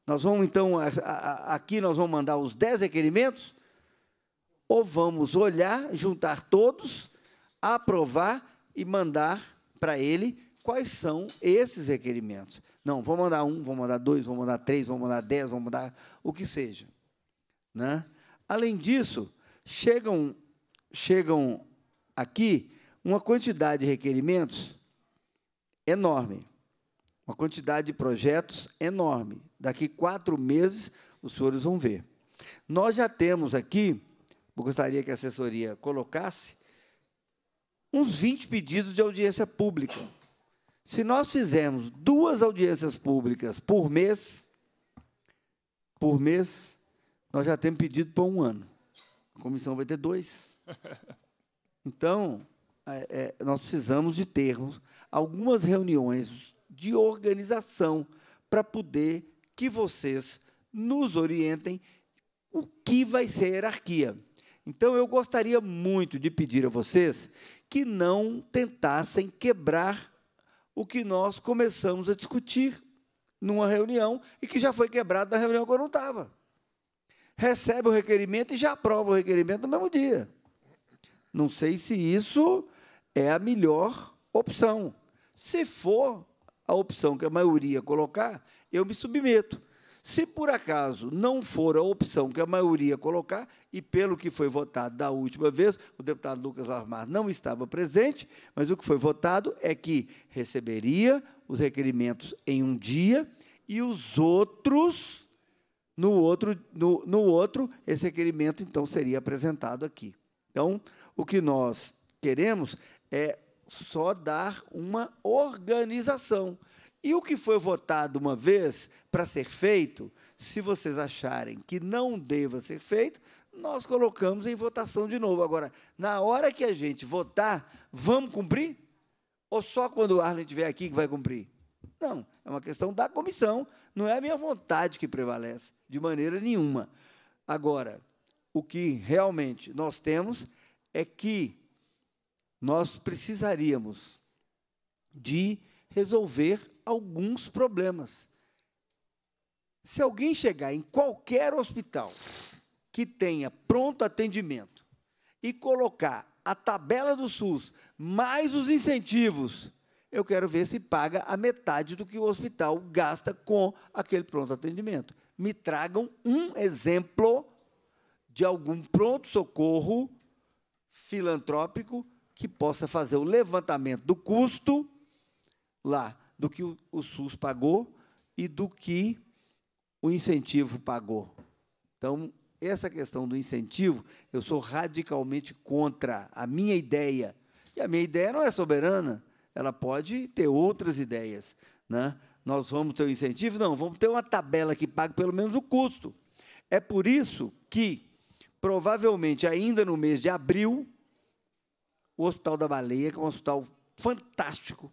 Nós vamos, então, a, a, aqui nós vamos mandar os dez requerimentos, ou vamos olhar, juntar todos, aprovar e mandar para ele quais são esses requerimentos. Não, vou mandar um, vou mandar dois, vou mandar três, vou mandar dez, vou mandar o que seja. Né? Além disso, chegam, chegam aqui uma quantidade de requerimentos enorme, uma quantidade de projetos enorme. Daqui quatro meses, os senhores vão ver. Nós já temos aqui, gostaria que a assessoria colocasse, uns 20 pedidos de audiência pública se nós fizermos duas audiências públicas por mês, por mês, nós já temos pedido para um ano. A comissão vai ter dois. Então, é, é, nós precisamos de termos algumas reuniões de organização para poder que vocês nos orientem o que vai ser hierarquia. Então, eu gostaria muito de pedir a vocês que não tentassem quebrar o que nós começamos a discutir numa reunião e que já foi quebrado na reunião que eu não estava. Recebe o requerimento e já aprova o requerimento no mesmo dia. Não sei se isso é a melhor opção. Se for a opção que a maioria colocar, eu me submeto. Se por acaso não for a opção que a maioria colocar, e pelo que foi votado da última vez, o deputado Lucas Armar não estava presente, mas o que foi votado é que receberia os requerimentos em um dia e os outros, no outro, no, no outro esse requerimento então seria apresentado aqui. Então, o que nós queremos é só dar uma organização. E o que foi votado uma vez para ser feito, se vocês acharem que não deva ser feito, nós colocamos em votação de novo. Agora, na hora que a gente votar, vamos cumprir? Ou só quando o Arlen estiver aqui que vai cumprir? Não, é uma questão da comissão, não é a minha vontade que prevalece, de maneira nenhuma. Agora, o que realmente nós temos é que nós precisaríamos de resolver alguns problemas. Se alguém chegar em qualquer hospital que tenha pronto atendimento e colocar a tabela do SUS mais os incentivos, eu quero ver se paga a metade do que o hospital gasta com aquele pronto atendimento. Me tragam um exemplo de algum pronto-socorro filantrópico que possa fazer o levantamento do custo lá do que o, SUS pagou e do que o incentivo pagou. Então, essa questão do incentivo, eu sou radicalmente contra a minha ideia. E a minha ideia não é soberana, ela pode ter outras ideias. Né? Nós vamos ter o um incentivo? Não, vamos ter uma tabela que pague pelo menos o custo. É por isso que, provavelmente, ainda no mês de abril, o Hospital da Baleia, que é um hospital fantástico,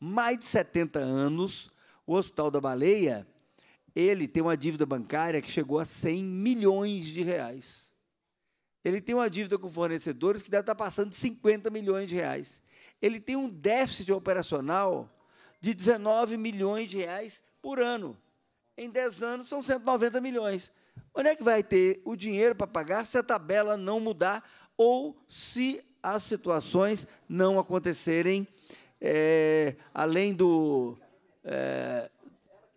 mais de 70 anos, o Hospital da Baleia, ele tem uma dívida bancária que chegou a 100 milhões de reais. Ele tem uma dívida com fornecedores que deve estar passando de 50 milhões de reais. Ele tem um déficit operacional de 19 milhões de reais por ano. Em 10 anos, são 190 milhões. Onde é que vai ter o dinheiro para pagar se a tabela não mudar ou se as situações não acontecerem é, além do é,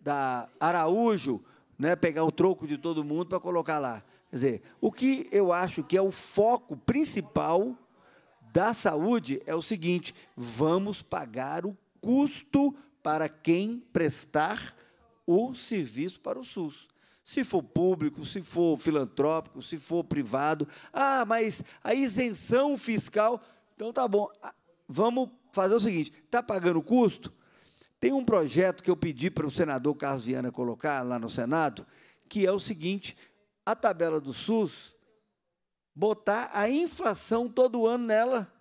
da Araújo, né, pegar o troco de todo mundo para colocar lá. Quer dizer, o que eu acho que é o foco principal da saúde é o seguinte: vamos pagar o custo para quem prestar o serviço para o SUS. Se for público, se for filantrópico, se for privado. Ah, mas a isenção fiscal. Então tá bom. Vamos fazer o seguinte: está pagando o custo? Tem um projeto que eu pedi para o senador Carlos Viana colocar lá no Senado, que é o seguinte: a tabela do SUS, botar a inflação todo ano nela.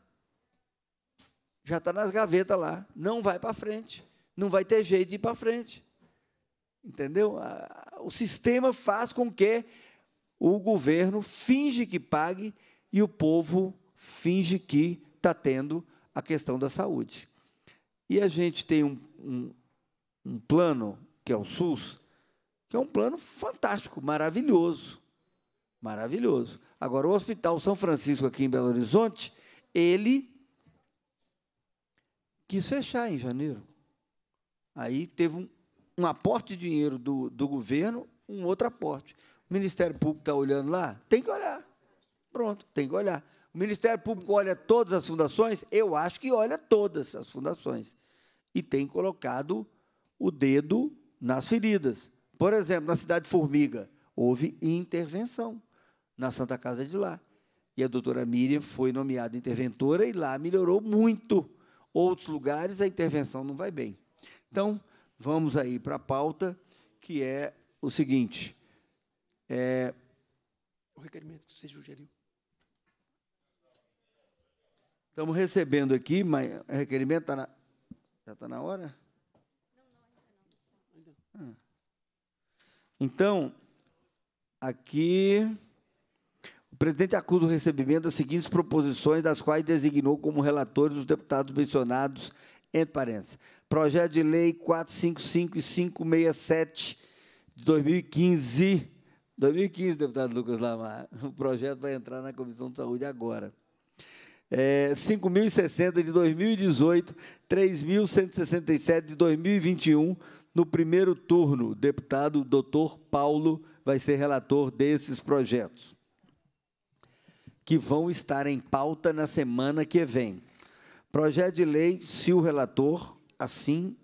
Já está nas gavetas lá, não vai para frente, não vai ter jeito de ir para frente. Entendeu? O sistema faz com que o governo finge que pague e o povo finge que está tendo a questão da saúde. E a gente tem um, um, um plano, que é o SUS, que é um plano fantástico, maravilhoso. Maravilhoso. Agora, o Hospital São Francisco, aqui em Belo Horizonte, ele quis fechar em janeiro. Aí teve um, um aporte de dinheiro do, do governo, um outro aporte. O Ministério Público está olhando lá? Tem que olhar. Pronto, tem que olhar. O Ministério Público olha todas as fundações? Eu acho que olha todas as fundações. E tem colocado o dedo nas feridas. Por exemplo, na cidade de Formiga, houve intervenção na Santa Casa de lá. E a doutora Miriam foi nomeada interventora e lá melhorou muito. Outros lugares a intervenção não vai bem. Então, vamos aí para a pauta, que é o seguinte. É, o requerimento que você sugeriu. Estamos recebendo aqui, mas é requerimento está na. Já está na hora? Ah. Então, aqui. O presidente acusa o recebimento das seguintes proposições, das quais designou como relatores os deputados mencionados, entre parênteses. Projeto de Lei 455 e 567 de 2015. 2015, deputado Lucas Lamar. O projeto vai entrar na Comissão de Saúde agora é, 5.060 de 2018, 3.167 de 2021. No primeiro turno, o deputado doutor Paulo vai ser relator desses projetos, que vão estar em pauta na semana que vem. Projeto de lei, se o relator assim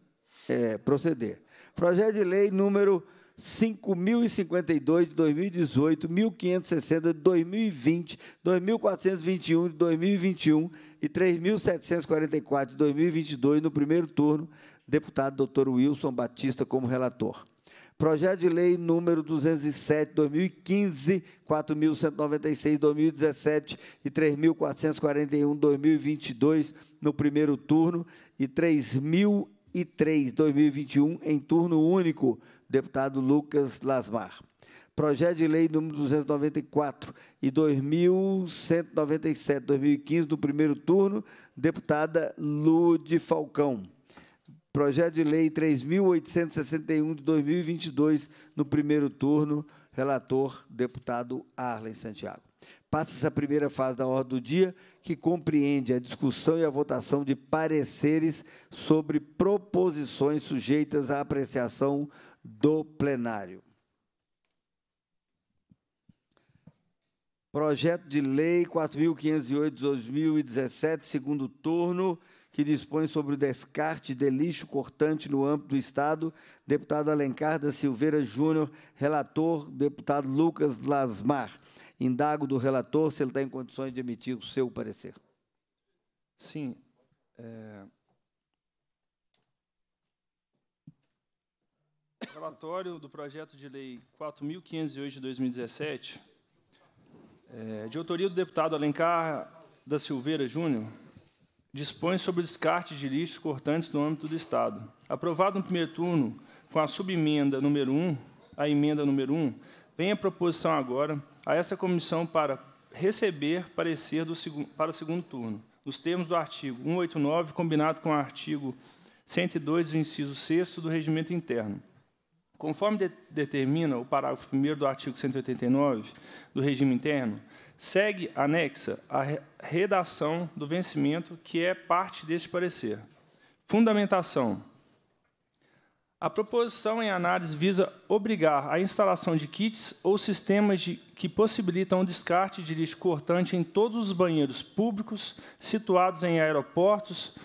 é, proceder. Projeto de lei número 5.052 de 2018, 1.560 de 2020, 2.421 de 2021 e 3.744 de 2022, no primeiro turno, deputado doutor Wilson Batista como relator. Projeto de lei número 207, 2015, 4.196, 2017 e 3.441, 2022, no primeiro turno, e 3.003, 2021, em turno único, deputado Lucas Lasmar. Projeto de lei número 294 e 2197, 2015, do primeiro turno, deputada Lude Falcão. Projeto de lei 3861 de 2022, no primeiro turno, relator deputado Arlen Santiago. Passa-se a primeira fase da ordem do dia, que compreende a discussão e a votação de pareceres sobre proposições sujeitas à apreciação do plenário. Projeto de Lei 4.508-2017, segundo turno, que dispõe sobre o descarte de lixo cortante no âmbito do Estado. Deputado Alencar da Silveira Júnior, relator, deputado Lucas Lasmar. Indago do relator se ele está em condições de emitir o seu parecer. Sim. É... Relatório do projeto de lei 4.508 de 2017, eh, de autoria do deputado Alencar da Silveira Júnior, dispõe sobre o descarte de lixos cortantes no âmbito do Estado. Aprovado no primeiro turno, com a subemenda número 1, a emenda número 1, vem a proposição agora a essa comissão para receber parecer do para o segundo turno, nos termos do artigo 189, combinado com o artigo 102, do inciso 6 do Regimento Interno. Conforme de determina o parágrafo 1 do artigo 189 do regime interno, segue anexa a redação do vencimento que é parte deste parecer. Fundamentação. A proposição em análise visa obrigar a instalação de kits ou sistemas de, que possibilitam o descarte de lixo cortante em todos os banheiros públicos situados em aeroportos,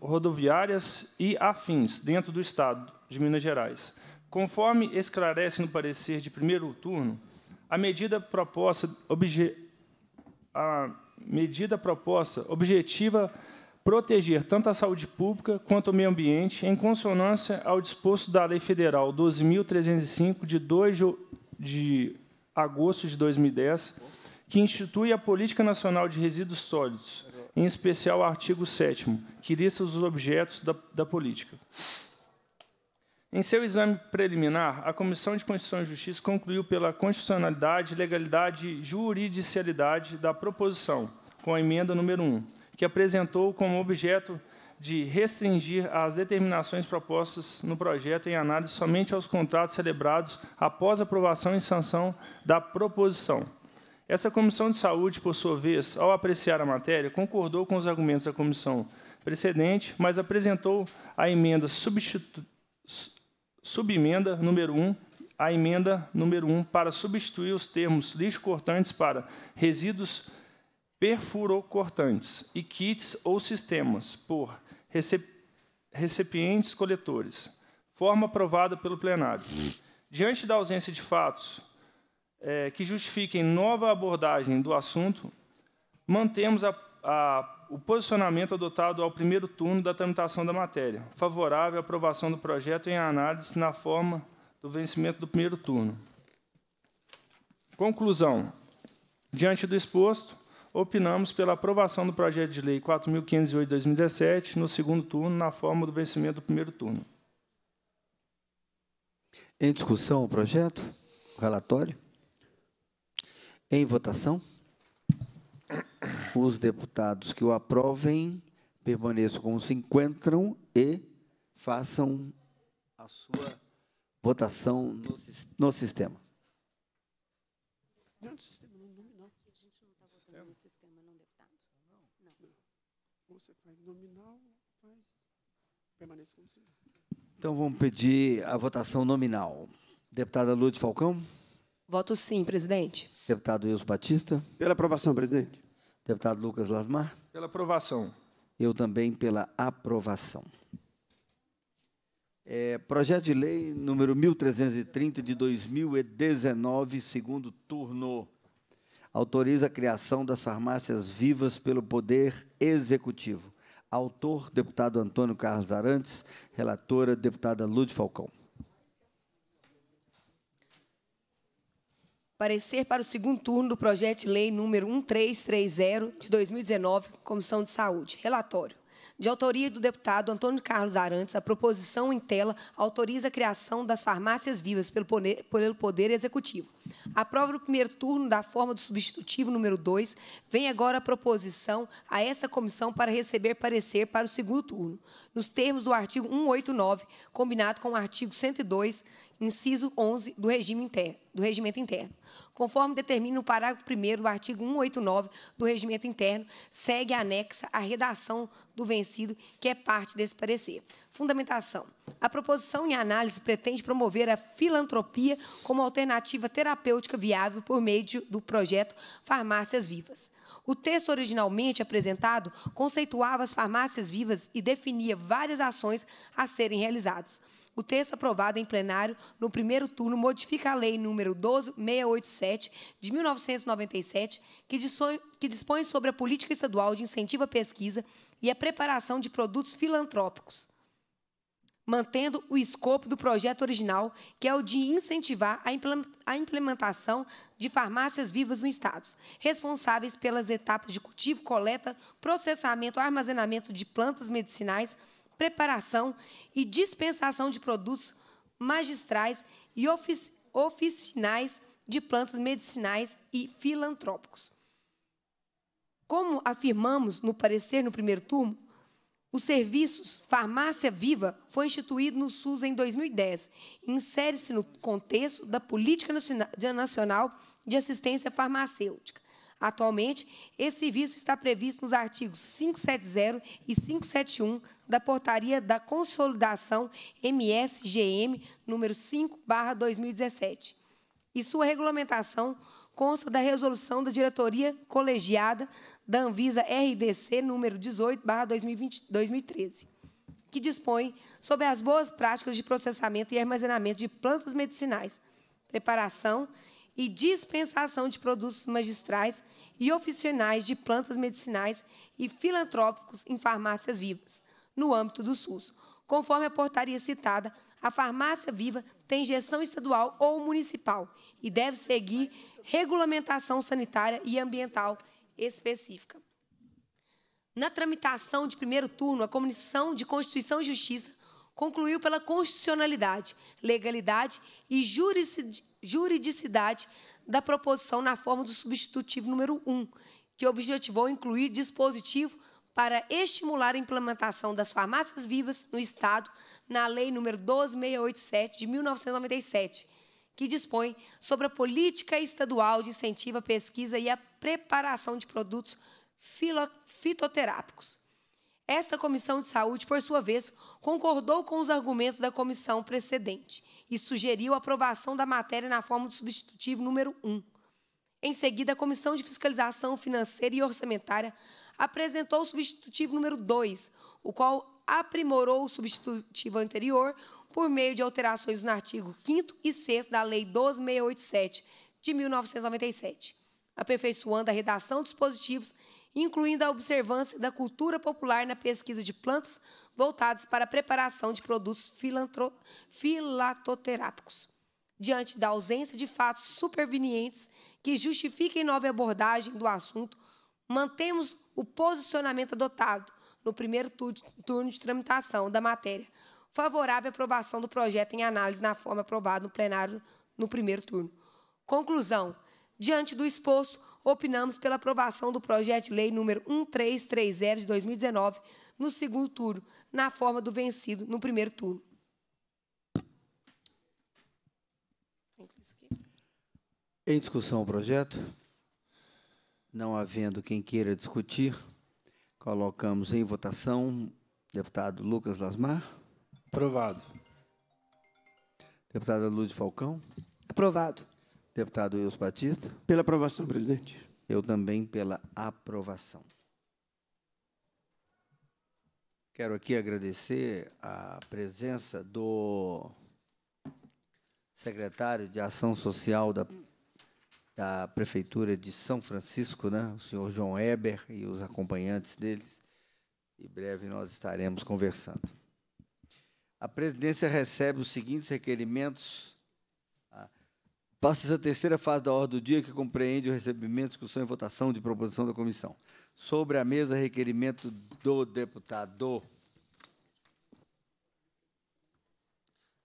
rodoviárias e afins dentro do Estado de Minas Gerais Conforme esclarece no parecer de primeiro turno, a medida proposta, obje, a medida proposta objetiva proteger tanto a saúde pública quanto o meio ambiente, em consonância ao disposto da Lei Federal 12.305, de 2 de agosto de 2010, que institui a Política Nacional de Resíduos Sólidos, em especial o artigo 7 que lista os objetos da, da política. Em seu exame preliminar, a Comissão de Constituição e Justiça concluiu pela constitucionalidade, legalidade e juridicialidade da proposição, com a emenda número 1, que apresentou como objeto de restringir as determinações propostas no projeto em análise somente aos contratos celebrados após aprovação e sanção da proposição. Essa Comissão de Saúde, por sua vez, ao apreciar a matéria, concordou com os argumentos da comissão precedente, mas apresentou a emenda substitutiva subemenda número 1 a emenda número 1 para substituir os termos lixo cortantes para resíduos perfurocortantes e kits ou sistemas por recipientes coletores. Forma aprovada pelo plenário. Diante da ausência de fatos é, que justifiquem nova abordagem do assunto, mantemos a, a o posicionamento adotado ao primeiro turno da tramitação da matéria, favorável à aprovação do projeto em análise na forma do vencimento do primeiro turno. Conclusão. Diante do exposto, opinamos pela aprovação do projeto de lei 4.508-2017 no segundo turno, na forma do vencimento do primeiro turno. Em discussão o projeto? O relatório? Em votação? Os deputados que o aprovem permaneçam como se encontram e façam a sua votação no, no sistema. Não, no sistema, não, nominal. a gente não está votando no sistema, não, deputado? Não. não. Você faz nominal, faz. permaneça como se. Então vamos pedir a votação nominal. Deputada Lúcia Falcão. Voto sim, presidente. Deputado Wilson Batista. Pela aprovação, presidente. Deputado Lucas Lasmar. Pela aprovação. Eu também pela aprovação. É, projeto de lei número 1330 de 2019, segundo turno, autoriza a criação das farmácias vivas pelo Poder Executivo. Autor, deputado Antônio Carlos Arantes, relatora, deputada Lúcia Falcão. parecer para o segundo turno do projeto de lei número 1330 de 2019, Comissão de Saúde. Relatório. De autoria do deputado Antônio Carlos Arantes, a proposição em tela autoriza a criação das farmácias vivas pelo Poder, pelo poder Executivo. Aprova o primeiro turno da forma do substitutivo número 2. Vem agora a proposição a esta comissão para receber parecer para o segundo turno, nos termos do artigo 189, combinado com o artigo 102, inciso 11 do, regime interno, do regimento interno conforme determina o parágrafo 1 do artigo 189 do Regimento Interno, segue anexa a redação do vencido, que é parte desse parecer. Fundamentação. A proposição em análise pretende promover a filantropia como alternativa terapêutica viável por meio do projeto Farmácias Vivas. O texto originalmente apresentado conceituava as farmácias vivas e definia várias ações a serem realizadas. O texto aprovado em plenário no primeiro turno modifica a Lei nº 12.687, de 1997, que dispõe sobre a política estadual de incentivo à pesquisa e à preparação de produtos filantrópicos, mantendo o escopo do projeto original, que é o de incentivar a implementação de farmácias vivas no Estado, responsáveis pelas etapas de cultivo, coleta, processamento, armazenamento de plantas medicinais, preparação e dispensação de produtos magistrais e oficinais de plantas medicinais e filantrópicos. Como afirmamos no parecer no primeiro turno, os serviços Farmácia Viva foi instituído no SUS em 2010. e Insere-se no contexto da Política Nacional de Assistência Farmacêutica, Atualmente, esse visto está previsto nos artigos 570 e 571 da Portaria da Consolidação MSGM, número 5/2017. E sua regulamentação consta da resolução da diretoria colegiada da Anvisa RDC número 18/2013, que dispõe sobre as boas práticas de processamento e armazenamento de plantas medicinais, preparação e dispensação de produtos magistrais e oficinais de plantas medicinais e filantrópicos em farmácias vivas, no âmbito do SUS. Conforme a portaria citada, a farmácia viva tem gestão estadual ou municipal e deve seguir regulamentação sanitária e ambiental específica. Na tramitação de primeiro turno, a Comissão de Constituição e Justiça concluiu pela constitucionalidade, legalidade e juridicidade da proposição na forma do substitutivo número 1, que objetivou incluir dispositivo para estimular a implementação das farmácias vivas no Estado na Lei nº 12687, de 1997, que dispõe sobre a política estadual de incentivo à pesquisa e à preparação de produtos fitoterápicos. Esta comissão de saúde, por sua vez, concordou com os argumentos da comissão precedente e sugeriu a aprovação da matéria na forma do substitutivo número 1. Em seguida, a Comissão de Fiscalização Financeira e Orçamentária apresentou o substitutivo número 2, o qual aprimorou o substitutivo anterior por meio de alterações no artigo 5 e 6 da Lei 12687 de 1997, aperfeiçoando a redação dos dispositivos incluindo a observância da cultura popular na pesquisa de plantas voltadas para a preparação de produtos filatoterápicos. Diante da ausência de fatos supervenientes que justifiquem nova abordagem do assunto, mantemos o posicionamento adotado no primeiro turno de tramitação da matéria, favorável à aprovação do projeto em análise na forma aprovada no plenário no primeiro turno. Conclusão. Diante do exposto, opinamos pela aprovação do projeto de lei número 1330 de 2019 no segundo turno, na forma do vencido no primeiro turno. Em discussão o projeto? Não havendo quem queira discutir, colocamos em votação deputado Lucas Lasmar. Aprovado. Deputada Lúcia Falcão. Aprovado. Deputado Wilson Batista. Pela aprovação, presidente. Eu também pela aprovação. Quero aqui agradecer a presença do secretário de Ação Social da, da Prefeitura de São Francisco, né, o senhor João Eber e os acompanhantes deles. Em breve nós estaremos conversando. A presidência recebe os seguintes requerimentos Passa-se a terceira fase da ordem do dia, que compreende o recebimento, discussão e votação de proposição da comissão. Sobre a mesa, requerimento do deputado.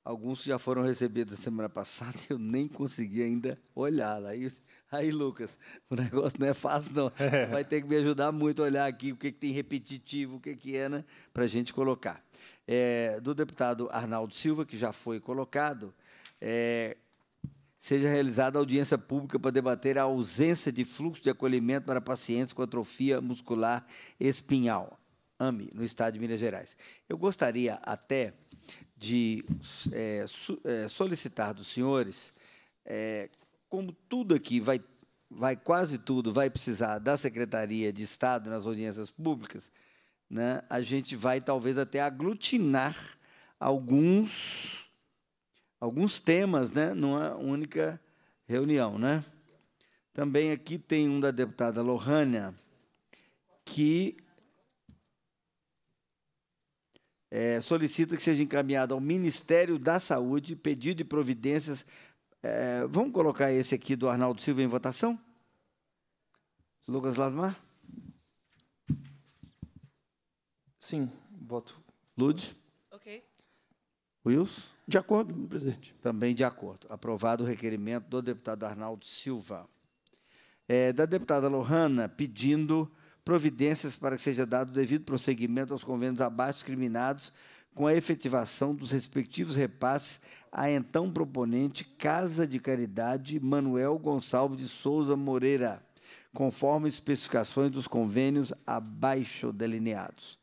Alguns já foram recebidos na semana passada e eu nem consegui ainda olhá-la. Aí, aí, Lucas, o negócio não é fácil, não. Vai ter que me ajudar muito a olhar aqui o que, que tem repetitivo, o que, que é, né? Para a gente colocar. É, do deputado Arnaldo Silva, que já foi colocado, é, seja realizada audiência pública para debater a ausência de fluxo de acolhimento para pacientes com atrofia muscular espinhal, AMI, no estado de Minas Gerais. Eu gostaria até de é, su, é, solicitar dos senhores, é, como tudo aqui vai, vai quase tudo vai precisar da Secretaria de Estado nas audiências públicas, né, a gente vai talvez até aglutinar alguns alguns temas né, numa é única reunião. Né? Também aqui tem um da deputada Lohânia, que é, solicita que seja encaminhado ao Ministério da Saúde pedido de providências. É, vamos colocar esse aqui do Arnaldo Silva em votação? Lucas Lasmar? Sim, voto. Lude? Wilson? De acordo, presidente. Também de acordo. Aprovado o requerimento do deputado Arnaldo Silva. É, da deputada Lohana, pedindo providências para que seja dado o devido prosseguimento aos convênios abaixo discriminados com a efetivação dos respectivos repasses à então proponente Casa de Caridade Manuel Gonçalves de Souza Moreira, conforme especificações dos convênios abaixo delineados.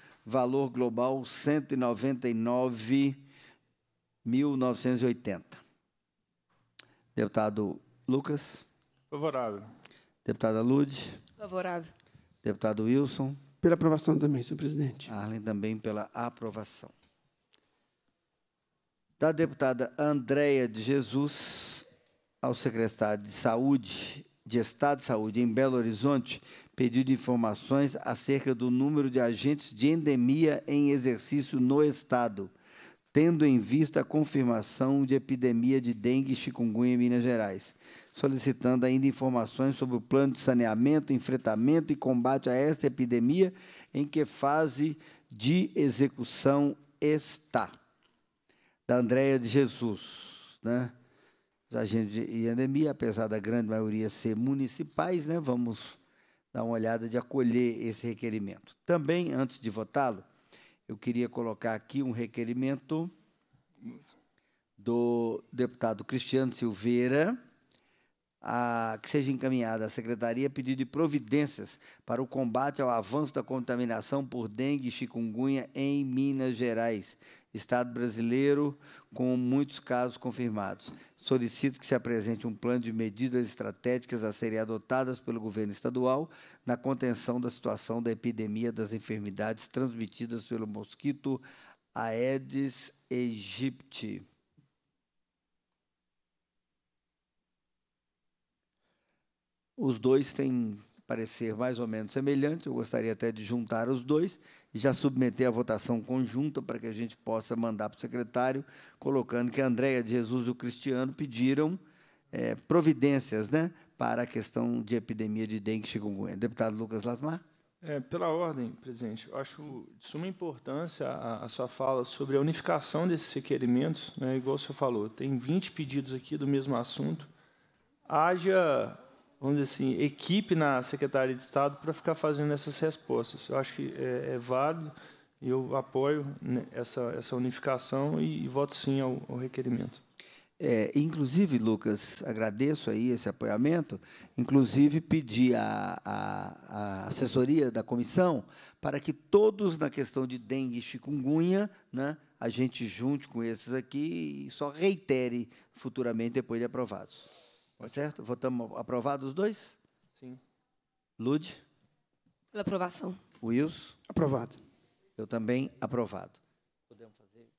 valor global 199.980. Deputado Lucas? Favorável. Deputada Lude? Favorável. Deputado Wilson? Pela aprovação também, senhor presidente. Arlen também pela aprovação. Da deputada Andréia de Jesus ao secretário de Saúde, de Estado de Saúde em Belo Horizonte pediu informações acerca do número de agentes de endemia em exercício no Estado, tendo em vista a confirmação de epidemia de dengue e chikungunya em Minas Gerais, solicitando ainda informações sobre o plano de saneamento, enfrentamento e combate a esta epidemia, em que fase de execução está. Da Andréia de Jesus, né? os agentes de endemia, apesar da grande maioria ser municipais, né, vamos dar uma olhada de acolher esse requerimento. Também, antes de votá-lo, eu queria colocar aqui um requerimento do deputado Cristiano Silveira, a, que seja encaminhada à Secretaria pedido de providências para o combate ao avanço da contaminação por dengue e chikungunya em Minas Gerais, Estado brasileiro, com muitos casos confirmados. Solicito que se apresente um plano de medidas estratégicas a serem adotadas pelo governo estadual na contenção da situação da epidemia das enfermidades transmitidas pelo mosquito Aedes aegypti. Os dois têm parecer mais ou menos semelhante, eu gostaria até de juntar os dois, já submeter a votação conjunta para que a gente possa mandar para o secretário, colocando que a Andréia de Jesus e o Cristiano pediram é, providências né, para a questão de epidemia de dengue e chikungunya. Deputado Lucas Lasmar. É, pela ordem, presidente, eu acho de suma importância a, a sua fala sobre a unificação desses requerimentos, né, igual o senhor falou. Tem 20 pedidos aqui do mesmo assunto. Haja vamos dizer assim, equipe na Secretaria de Estado para ficar fazendo essas respostas. Eu acho que é, é válido e eu apoio né, essa, essa unificação e, e voto sim ao, ao requerimento. É, inclusive, Lucas, agradeço aí esse apoiamento, inclusive pedi a, a, a, assessoria da comissão para que todos na questão de dengue e chikungunya, né, a gente junte com esses aqui e só reitere futuramente depois de aprovados. Tá certo? Votamos aprovado os dois? Sim. Lude? Pela aprovação. Wills? Aprovado. Eu também aprovado. Podemos fazer.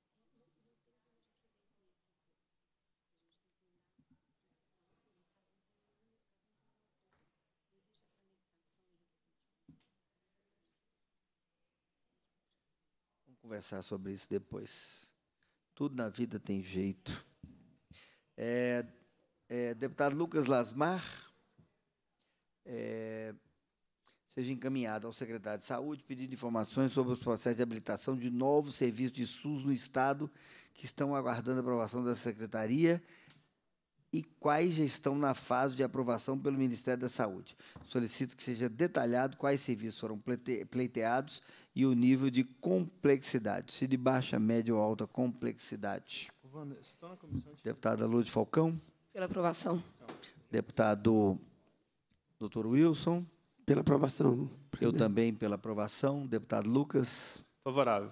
Vamos conversar sobre isso depois. Tudo na vida tem jeito. É, é, deputado Lucas Lasmar é, seja encaminhado ao secretário de Saúde pedindo informações sobre os processos de habilitação de novos serviços de SUS no Estado que estão aguardando a aprovação da Secretaria e quais já estão na fase de aprovação pelo Ministério da Saúde. Solicito que seja detalhado quais serviços foram pleiteados e o nível de complexidade, se de baixa, média ou alta complexidade. Deputada Lourdes Falcão. Pela aprovação. Deputado Dr. Wilson. Pela aprovação. Eu também pela aprovação. Deputado Lucas. Favorável.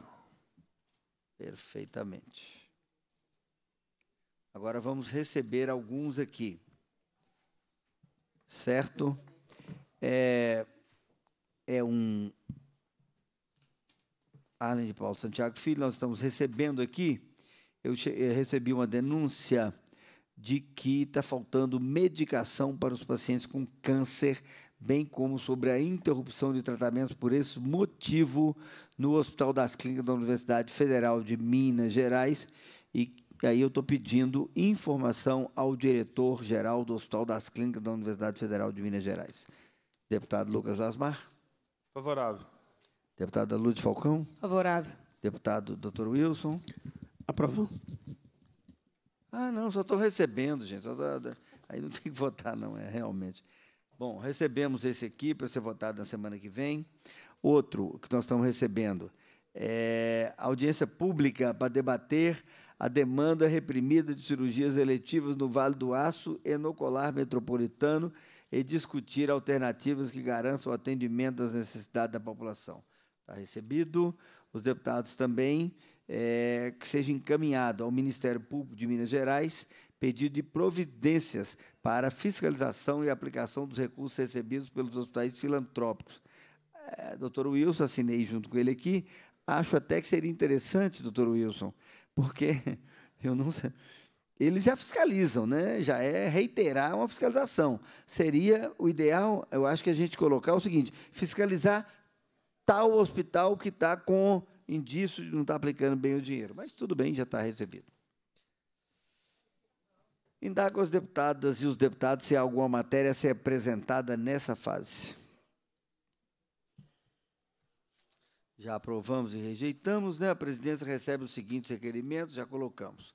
Perfeitamente. Agora vamos receber alguns aqui. Certo? É, é um. Arlen de Paulo Santiago Filho, nós estamos recebendo aqui. Eu, eu recebi uma denúncia de que está faltando medicação para os pacientes com câncer, bem como sobre a interrupção de tratamentos por esse motivo no Hospital das Clínicas da Universidade Federal de Minas Gerais. E aí eu estou pedindo informação ao diretor-geral do Hospital das Clínicas da Universidade Federal de Minas Gerais. Deputado Lucas Lasmar. Favorável. Deputada Lúcia Falcão. Favorável. Deputado Dr. Wilson. Aprovado. Ah, não, só estou recebendo, gente. Tô, aí não tem que votar, não, é realmente. Bom, recebemos esse aqui para ser votado na semana que vem. Outro que nós estamos recebendo é audiência pública para debater a demanda reprimida de cirurgias eletivas no Vale do Aço e no Colar Metropolitano e discutir alternativas que garantam o atendimento às necessidades da população. Está recebido. Os deputados também é, que seja encaminhado ao Ministério Público de Minas Gerais pedido de providências para fiscalização e aplicação dos recursos recebidos pelos hospitais filantrópicos. É, doutor Wilson, assinei junto com ele aqui. Acho até que seria interessante, doutor Wilson, porque eu não sei eles já fiscalizam, né? já é reiterar uma fiscalização. Seria o ideal, eu acho que a gente colocar o seguinte: fiscalizar tal hospital que está com indício de não estar tá aplicando bem o dinheiro. Mas tudo bem, já está recebido. Indaga as deputadas e os deputados se há alguma matéria a ser apresentada nessa fase. Já aprovamos e rejeitamos, né? A presidência recebe os seguintes requerimentos, já colocamos.